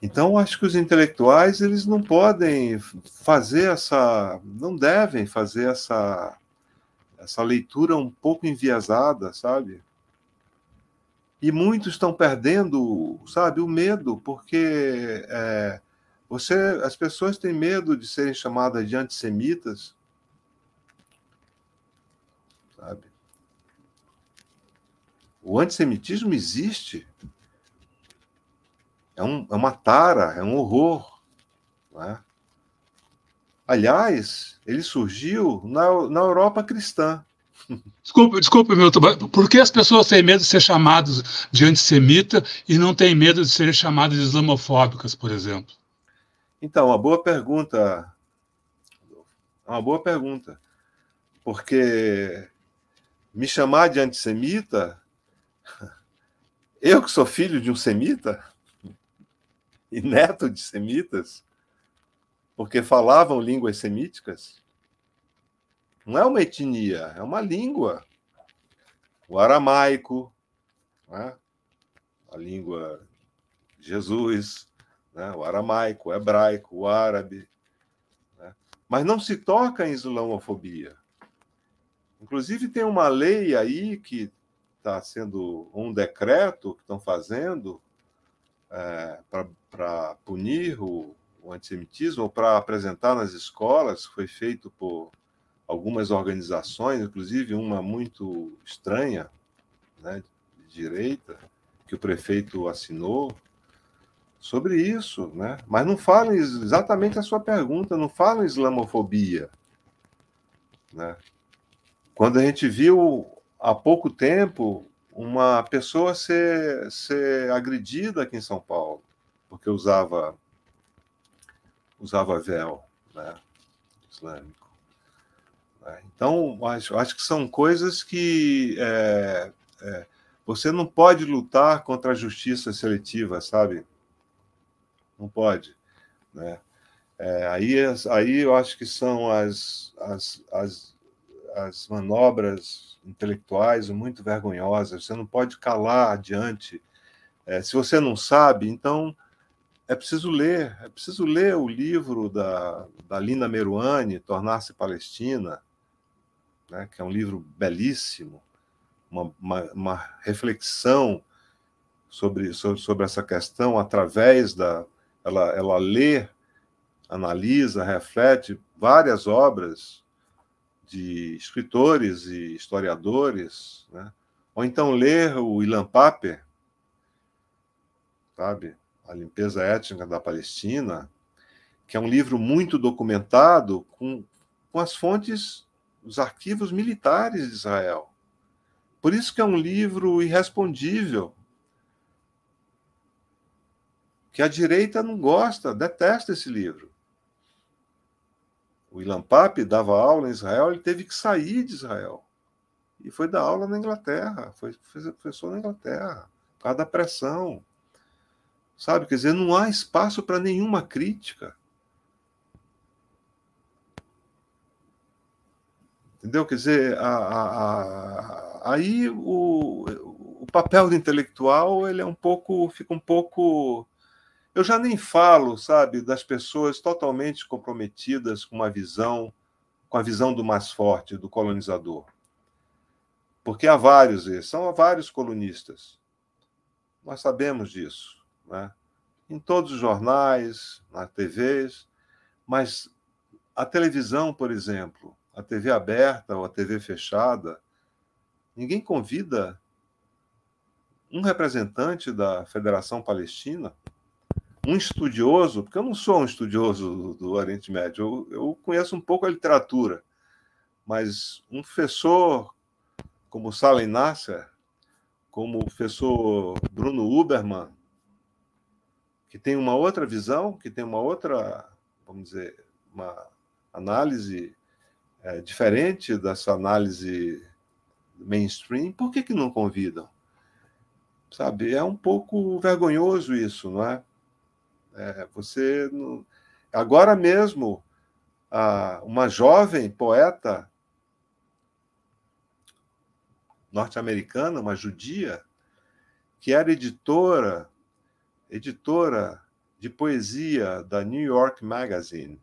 Então, acho que os intelectuais eles não podem fazer essa, não devem fazer essa, essa leitura um pouco enviesada, sabe? E muitos estão perdendo, sabe, o medo, porque é, você, as pessoas têm medo de serem chamadas de antissemitas, sabe? O antissemitismo existe. É, um, é uma tara, é um horror. Né? Aliás, ele surgiu na, na Europa cristã. Desculpe, desculpe, Milton, por que as pessoas têm medo de ser chamadas de antissemita e não têm medo de serem chamadas de islamofóbicas, por exemplo? Então, uma boa pergunta. Uma boa pergunta. Porque me chamar de antissemita, [LAUGHS] eu que sou filho de um semita, e neto de semitas, porque falavam línguas semíticas. Não é uma etnia, é uma língua. O aramaico, né? a língua de Jesus, né? o aramaico, o hebraico, o árabe. Né? Mas não se toca em islamofobia. Inclusive, tem uma lei aí que está sendo um decreto que estão fazendo é, para punir o, o antissemitismo ou para apresentar nas escolas, foi feito por algumas organizações, inclusive uma muito estranha, né, de direita, que o prefeito assinou, sobre isso, né? Mas não fala exatamente a sua pergunta, não fala islamofobia, né? Quando a gente viu há pouco tempo uma pessoa ser, ser agredida aqui em São Paulo, porque usava, usava véu né, islâmico. Né. Então, acho, acho que são coisas que é, é, você não pode lutar contra a justiça seletiva, sabe? Não pode. Né? É, aí, aí eu acho que são as, as, as as manobras intelectuais muito vergonhosas. Você não pode calar adiante. É, se você não sabe, então é preciso ler, é preciso ler o livro da, da Lina Meruane, Tornar-se Palestina, né, que é um livro belíssimo, uma, uma, uma reflexão sobre, sobre, sobre, essa questão através da. Ela, ela lê, analisa, reflete várias obras de escritores e historiadores, né? ou então ler o Ilan Paper, sabe? A Limpeza Étnica da Palestina, que é um livro muito documentado com, com as fontes os arquivos militares de Israel. Por isso que é um livro irrespondível, que a direita não gosta, detesta esse livro o Ilan Pape dava aula em Israel, ele teve que sair de Israel. E foi dar aula na Inglaterra, foi, professor na Inglaterra, por causa da pressão. Sabe? Quer dizer, não há espaço para nenhuma crítica. Entendeu? Quer dizer, a, a, a, aí o, o papel do intelectual ele é um pouco, fica um pouco eu já nem falo, sabe, das pessoas totalmente comprometidas com a visão, com a visão do mais forte, do colonizador. Porque há vários, são há vários colunistas. Nós sabemos disso, né? Em todos os jornais, nas TVs, mas a televisão, por exemplo, a TV aberta ou a TV fechada, ninguém convida um representante da Federação Palestina um estudioso, porque eu não sou um estudioso do Oriente Médio, eu, eu conheço um pouco a literatura, mas um professor como Salem Nasser, como o professor Bruno Uberman, que tem uma outra visão, que tem uma outra, vamos dizer, uma análise é, diferente dessa análise mainstream, por que, que não convidam? Sabe, é um pouco vergonhoso isso, não é? É, você não... agora mesmo a, uma jovem poeta norte-americana, uma judia, que era editora editora de poesia da New York Magazine,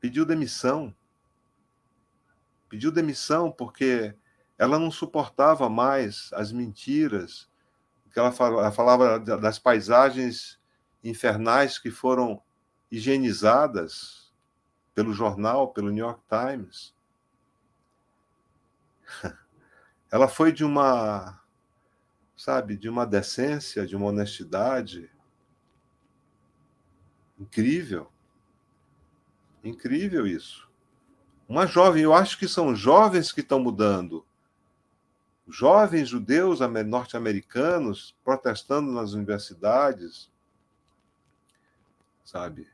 pediu demissão. Pediu demissão porque ela não suportava mais as mentiras que ela, ela falava das paisagens infernais que foram higienizadas pelo jornal, pelo New York Times. [LAUGHS] Ela foi de uma, sabe, de uma decência, de uma honestidade incrível. Incrível isso. Uma jovem, eu acho que são jovens que estão mudando jovens judeus norte-americanos protestando nas universidades, sabe?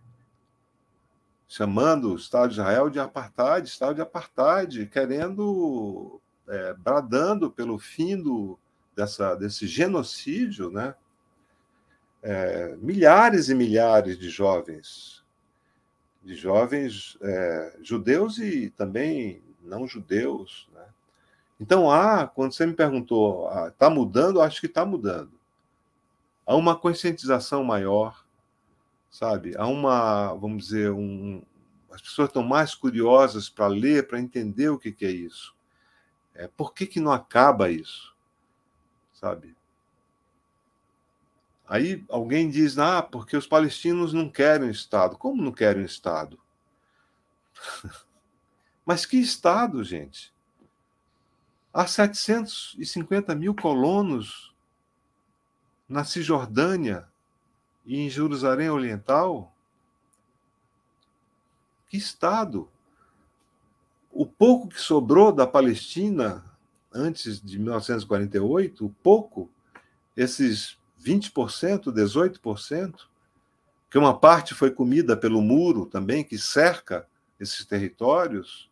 Chamando o Estado de Israel de apartheid, Estado de apartheid, querendo, é, bradando pelo fim do, dessa, desse genocídio, né? É, milhares e milhares de jovens, de jovens é, judeus e também não judeus, né? Então, ah, quando você me perguntou, está ah, mudando? Acho que está mudando. Há uma conscientização maior, sabe? Há uma, vamos dizer, um, as pessoas estão mais curiosas para ler, para entender o que, que é isso. É, por que, que não acaba isso? Sabe? Aí alguém diz, ah, porque os palestinos não querem Estado. Como não querem Estado? [LAUGHS] Mas que Estado, gente? Há 750 mil colonos na Cisjordânia e em Jerusalém Oriental? Que Estado? O pouco que sobrou da Palestina antes de 1948, o pouco, esses 20%, 18%, que uma parte foi comida pelo muro também, que cerca esses territórios,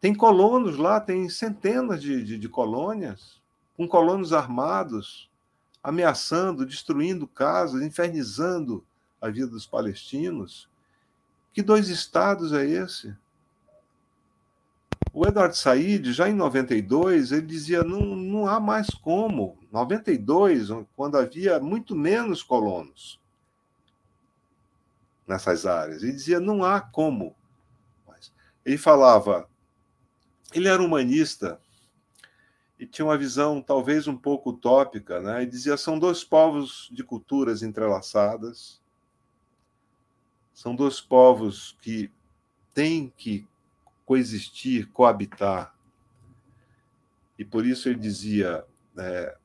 tem colonos lá, tem centenas de, de, de colônias, com colonos armados, ameaçando, destruindo casas, infernizando a vida dos palestinos. Que dois estados é esse? O Edward Said, já em 92, ele dizia: não, não há mais como. 92, quando havia muito menos colonos nessas áreas, ele dizia: não há como. ele falava: ele era humanista e tinha uma visão talvez um pouco utópica, né? E dizia: são dois povos de culturas entrelaçadas, são dois povos que têm que coexistir, coabitar. E por isso ele dizia: é,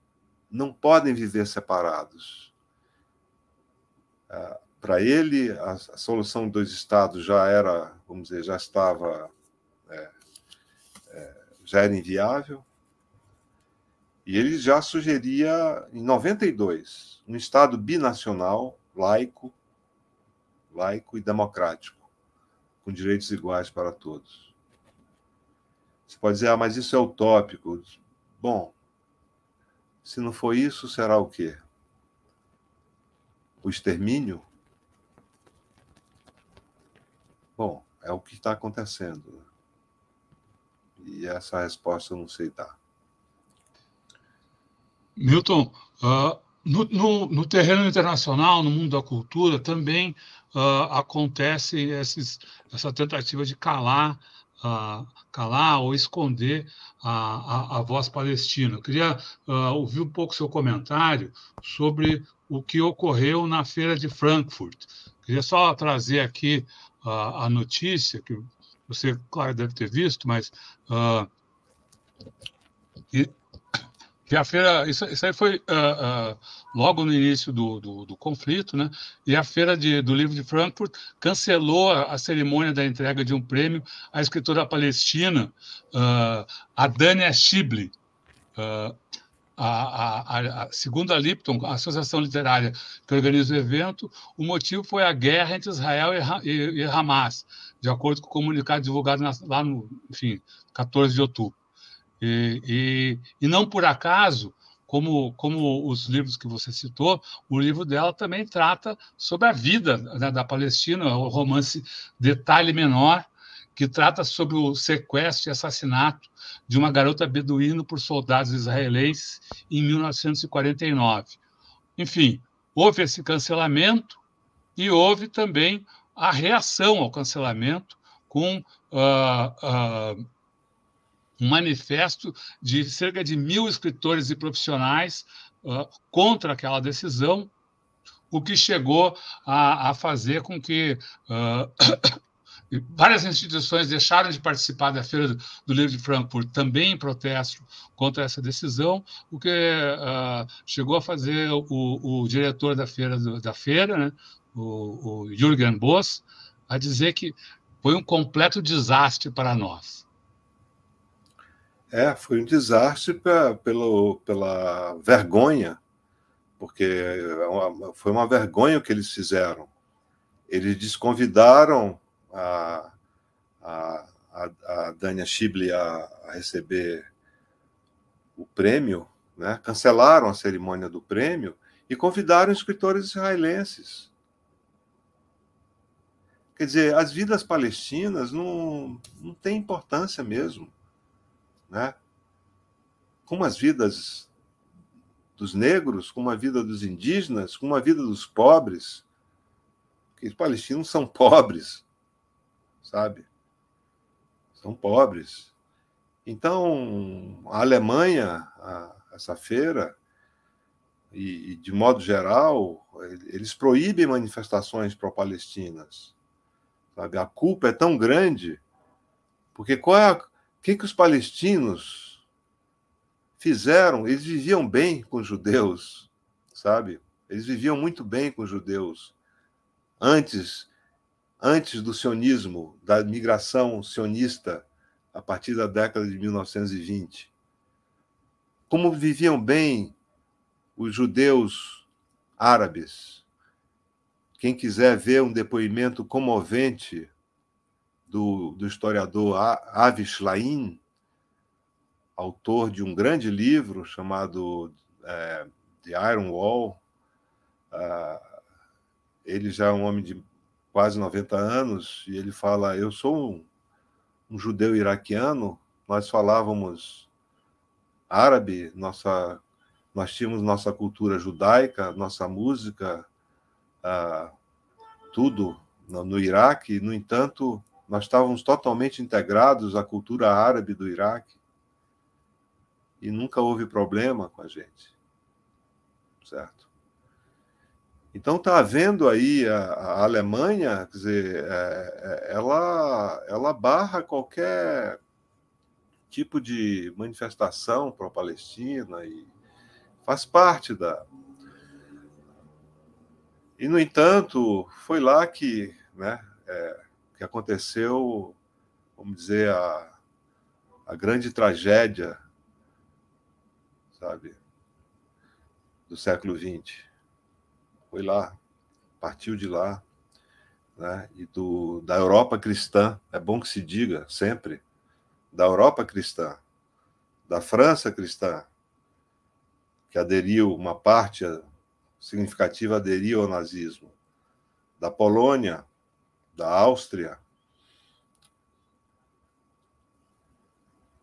não podem viver separados. Ah, Para ele, a, a solução dos estados já era, vamos dizer, já estava já era inviável. E ele já sugeria, em 92, um Estado binacional, laico, laico e democrático, com direitos iguais para todos. Você pode dizer, ah, mas isso é utópico. Bom, se não for isso, será o quê? O extermínio? Bom, é o que está acontecendo. E essa resposta eu não sei dar. Milton, uh, no, no, no, terreno internacional, no mundo da cultura, também uh, acontece esses, essa tentativa de calar, uh, calar ou esconder a, a, a voz palestina. Eu queria ouvir um pouco seu comentário sobre o que ocorreu na feira de Frankfurt. Eu queria só trazer aqui a notícia que você, claro, deve ter visto, mas. Uh, e, [COUGHS] que a feira, isso, isso aí foi uh, uh, logo no início do, do, do, conflito, né? E a feira de, do livro de Frankfurt cancelou a, a, cerimônia da entrega de um prêmio à escritora palestina uh, Adania Shibli. Uh, a, a, a, segundo a Lipton, a associação literária que organiza o evento, o motivo foi a guerra entre Israel e, e, e Hamas, de acordo com o comunicado divulgado na, lá no enfim, 14 de outubro. E, e, e não por acaso, como, como os livros que você citou, o livro dela também trata sobre a vida né, da Palestina, o romance Detalhe Menor, que trata sobre o sequestro e assassinato de uma garota beduína por soldados israelenses em 1949. Enfim, houve esse cancelamento e houve também a reação ao cancelamento com uh, uh, um manifesto de cerca de mil escritores e profissionais uh, contra aquela decisão, o que chegou a, a fazer com que várias instituições deixaram de participar da Feira do, Livro de Frankfurt, também em protesto contra essa decisão, o que uh, chegou a fazer o, o, diretor da feira, da feira né, o, o Jürgen Boss, a dizer que foi um completo desastre para nós. É, foi um desastre pra, pelo, pela vergonha, porque é foi uma vergonha o que eles fizeram. Eles desconvidaram a, a, a Dania Schible a, a receber o prêmio, né? cancelaram a cerimônia do prêmio e convidaram escritores israelenses. Quer dizer, as vidas palestinas não, não têm importância mesmo. Né? Como as vidas dos negros, como a vida dos indígenas, como a vida dos pobres, que os palestinos são [LAUGHS] pobres, sabe? São pobres. Então, a Alemanha, a, essa feira, e, e, de modo geral, eles proíbem manifestações pró-palestinas. Sabe? A culpa é tão grande, porque qual é a, que, que os palestinos fizeram? Eles viviam bem com os judeus, sabe? Eles viviam muito bem com os judeus antes antes do sionismo, da migração sionista, a partir da década de 1920. Como viviam bem os judeus árabes. Quem quiser ver um depoimento comovente do, do historiador Avishlain, autor de um grande livro chamado é, The Iron Wall, uh, ele já é um homem de quase 90 anos, e ele fala: Eu sou um, um judeu iraquiano, nós falávamos árabe, nossa, nós tínhamos nossa cultura judaica, nossa música, ah, tudo no, no Iraque, no entanto, nós estávamos totalmente integrados à cultura árabe do Iraque e nunca houve problema com a gente, certo? Então está havendo aí a, a, Alemanha, quer dizer, é, é ela, ela barra qualquer tipo de manifestação a palestina e faz parte da. E no entanto, foi lá que, né, é, que aconteceu, vamos dizer a, a grande tragédia, sabe, do século XX foi lá, partiu de lá, né? e do, da Europa cristã, é bom que se diga sempre, da Europa cristã, da França cristã, que aderiu, uma parte significativa aderiu ao nazismo, da Polônia, da Áustria.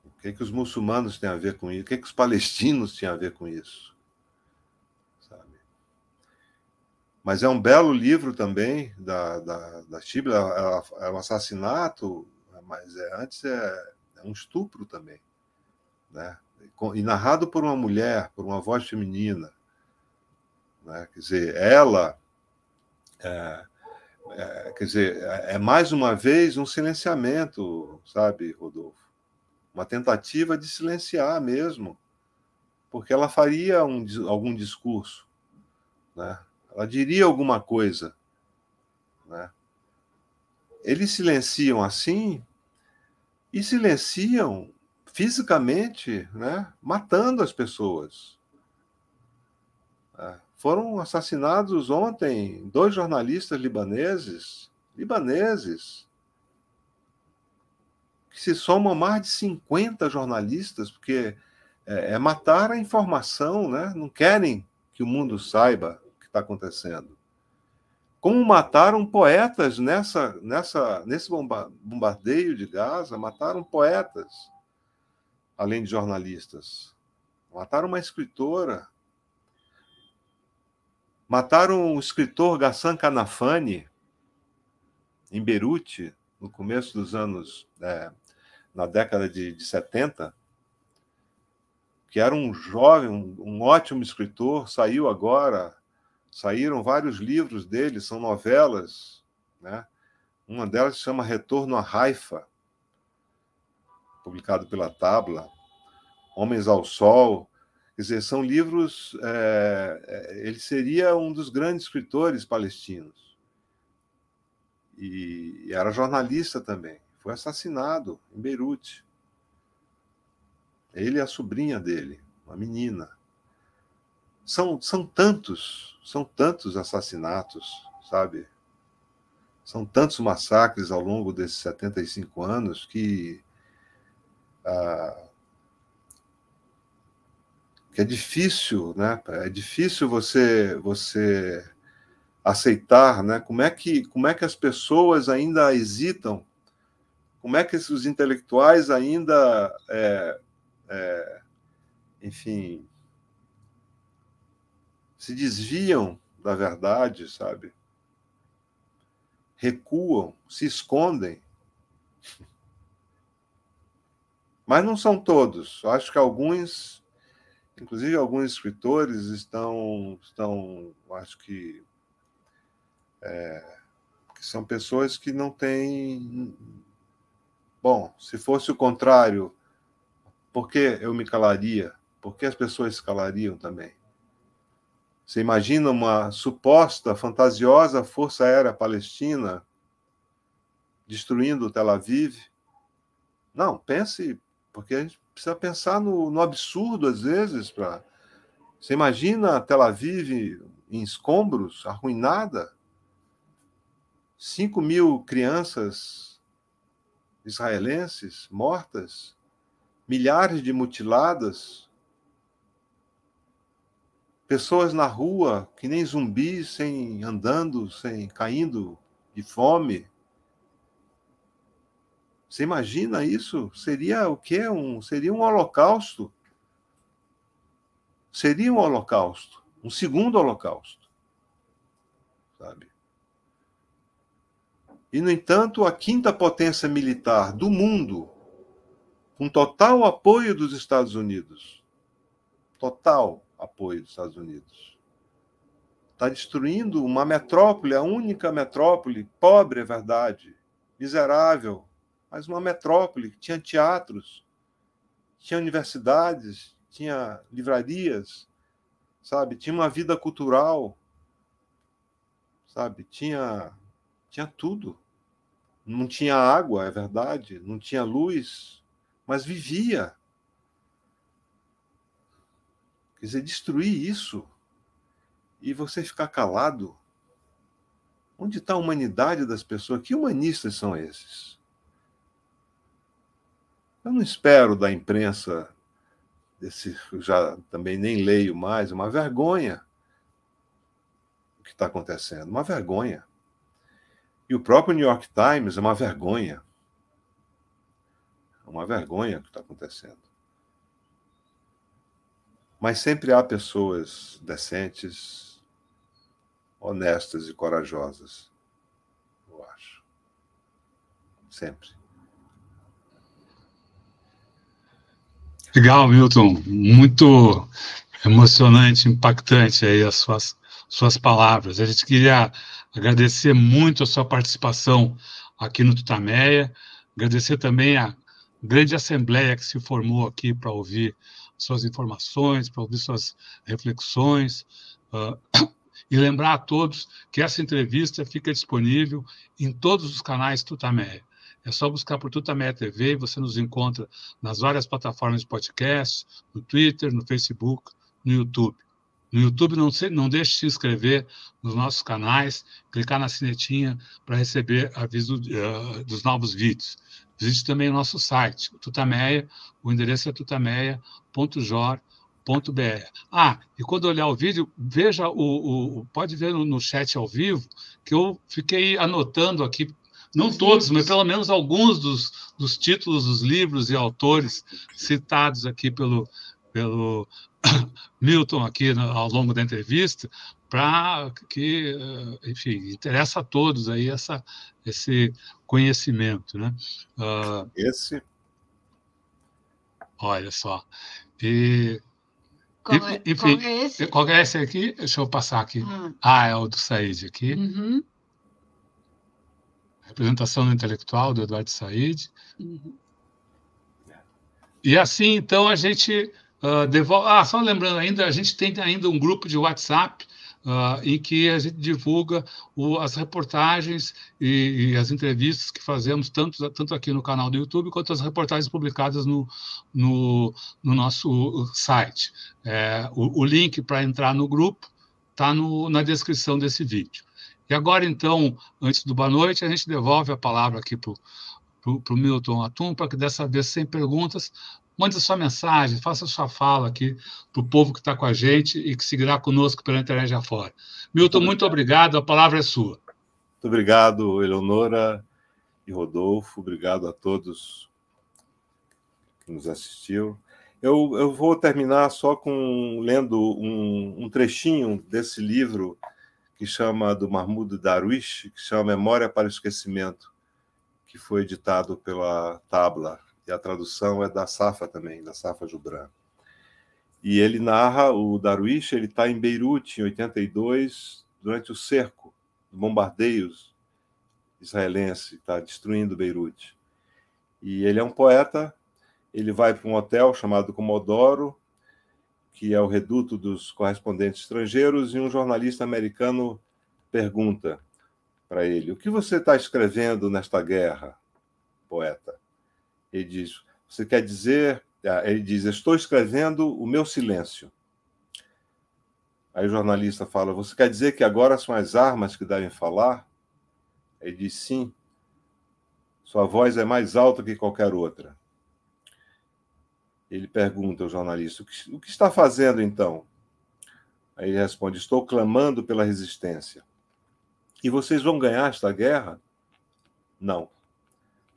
O que, é que os muçulmanos têm a ver com isso? O que, é que os palestinos têm a ver com isso? Mas é um belo livro também da, da, da Chibla, é, é, é um assassinato, mas é, antes é, é um estupro também, né? E narrado por uma mulher, por uma voz feminina, né? Quer dizer, ela, é, é, quer dizer, é, é mais uma vez um silenciamento, sabe, Rodolfo? Uma tentativa de silenciar mesmo, porque ela faria um, algum discurso, né? Ela diria alguma coisa. Né? Eles silenciam assim e silenciam fisicamente, né, matando as pessoas. É. Foram assassinados ontem dois jornalistas libaneses, libaneses, que se somam mais de 50 jornalistas, porque é, é matar a informação, né? não querem que o mundo saiba está acontecendo. Como mataram poetas nessa, nessa, nesse bombardeio de Gaza, mataram poetas, além de jornalistas. Mataram uma escritora. Mataram o escritor Gassan Kanafani, em Beirute, no começo dos anos, é, na década de, de 70, que era um jovem, um, um ótimo escritor, saiu agora, Saíram vários livros dele, são novelas, né? Uma delas se chama Retorno a Haifa, publicado pela Tabla, Homens ao Sol. Quer dizer, são livros. É, é, ele seria um dos grandes escritores palestinos. E, e era jornalista também. Foi assassinado em Beirute. Ele e a sobrinha dele, uma menina são, são tantos, são tantos assassinatos, sabe? São tantos massacres ao longo desses 75 anos que, ah, que é difícil, né? É difícil você você aceitar, né? Como é que como é que as pessoas ainda hesitam? Como é que os intelectuais ainda, é, é, enfim, se desviam da verdade, sabe? Recuam, se escondem. Mas não são todos. Acho que alguns, inclusive alguns escritores, estão, estão acho que, é, que são pessoas que não têm. Bom, se fosse o contrário, por que eu me calaria? Por que as pessoas se calariam também? Você imagina uma suposta, fantasiosa força aérea palestina destruindo Tel Aviv? Não, pense, porque a gente precisa pensar no, no absurdo às vezes. Pra... Você imagina Tel Aviv em escombros, arruinada? 5 mil crianças israelenses mortas, milhares de mutiladas, pessoas na rua que nem zumbis, sem andando, sem caindo de fome. Você imagina isso? Seria o quê? Um, seria um holocausto. Seria um holocausto, um segundo holocausto. Sabe? E, no entanto, a quinta potência militar do mundo, com total apoio dos Estados Unidos, total, apoio dos Estados Unidos. Está destruindo uma metrópole, a única metrópole, pobre, é verdade, miserável, mas uma metrópole que tinha teatros, tinha universidades, tinha livrarias, sabe? Tinha uma vida cultural, sabe? Tinha, tinha tudo. Não tinha água, é verdade, não tinha luz, mas vivia. Quer dizer, destruir isso e você ficar calado? Onde está a humanidade das pessoas? Que humanistas são esses? Eu não espero da imprensa, desse, já também nem leio mais, uma vergonha o que está acontecendo, uma vergonha. E o próprio New York Times é uma vergonha. É uma vergonha o que está acontecendo. Mas sempre há pessoas decentes, honestas e corajosas, eu acho. Sempre. Legal, Milton. Muito emocionante, impactante aí as suas, suas palavras. A gente queria agradecer muito a sua participação aqui no Tutameia, agradecer também a grande assembleia que se formou aqui para ouvir suas informações, para ouvir suas reflexões. Uh, [COUGHS] e lembrar a todos que essa entrevista fica disponível em todos os canais Tutamé. É só buscar por Tutamé TV e você nos encontra nas várias plataformas de podcast, no Twitter, no Facebook, no YouTube. No YouTube, não, se, não deixe de se inscrever nos nossos canais, clicar na sinetinha para receber aviso uh, dos novos vídeos. Visite também o nosso site, o Tutameia, o endereço é tutameia.jor.br. Ah, e quando olhar o vídeo, veja o, o pode ver no, no chat ao vivo, que eu fiquei anotando aqui não todos, mas pelo menos alguns dos, dos títulos dos livros e autores citados aqui pelo, pelo [COUGHS] Milton aqui no, ao longo da entrevista, para que, eh, enfim, interessa a todos aí essa, esse conhecimento, né? Uh, esse. Olha só. E, qual, é, enfim, qual é esse? Qual é esse aqui? Deixa eu passar aqui. Hum. Ah, é o do Said aqui. Uhum. Representação intelectual do Eduardo Said. Uhum. E assim, então, a gente Uh, ah, devol... Ah, só lembrando ainda, a gente tem ainda um grupo de WhatsApp uh, em que a gente divulga o, as reportagens e, e, as entrevistas que fazemos, tanto, tanto aqui no canal do YouTube, quanto as reportagens publicadas no, no, no nosso site. É, o, o, link para entrar no grupo está na descrição desse vídeo. E agora, então, antes do boa noite, a gente devolve a palavra aqui para o para o Milton Atum, para que dessa vez, sem perguntas, mande a sua mensagem, faça a sua fala aqui para o povo que está com a gente e que seguirá conosco pela internet afora. Milton, muito obrigado, a palavra é sua. Muito obrigado, Eleonora e Rodolfo, obrigado a todos que nos assistiu. Eu, eu vou terminar só com lendo um, um trechinho desse livro que chama do Mahmoud Darwish, que chama Memória para o Esquecimento, que foi editado pela Tabla e a tradução é da Safa também, da Safa Jubran. E ele narra, o Darwish, ele está em Beirute, em 82, durante o cerco, bombardeios israelense, está destruindo Beirute. E ele é um poeta, ele vai para um hotel chamado Comodoro, que é o reduto dos correspondentes estrangeiros, e um jornalista americano pergunta para ele: O que você está escrevendo nesta guerra, poeta? Ele diz: Você quer dizer? Ah, ele diz: Estou escrevendo o meu silêncio. Aí o jornalista fala: Você quer dizer que agora são as armas que devem falar? Ele diz: Sim. Sua voz é mais alta que qualquer outra. Ele pergunta ao jornalista: O que está fazendo então? Aí ele responde: Estou clamando pela resistência. E vocês vão ganhar esta guerra? Não.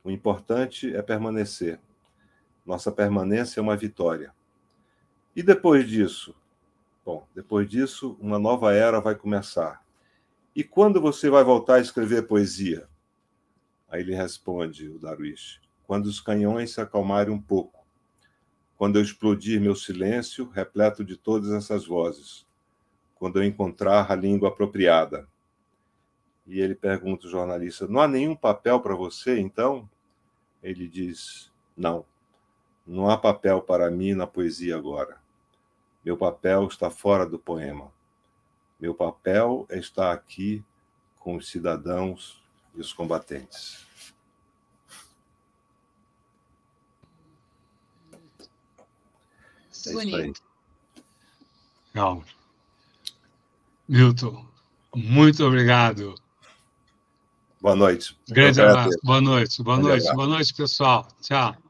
O importante é permanecer. Nossa permanência é uma vitória. E depois disso? Bom, depois disso, uma nova era vai começar. E quando você vai voltar a escrever poesia? Aí ele responde, o Darwish, quando os canhões se acalmarem um pouco, quando eu explodir meu silêncio repleto de todas essas vozes, quando eu encontrar a língua apropriada. E ele pergunta ao jornalista: Não há nenhum papel para você, então? Ele diz: Não, não há papel para mim na poesia agora. Meu papel está fora do poema. Meu papel é estar aqui com os cidadãos e os combatentes. É Bonito. Legal. Milton, muito obrigado. Boa noite. Grande abraço. Boa noite. Boa noite. Boa noite, pessoal. Tchau.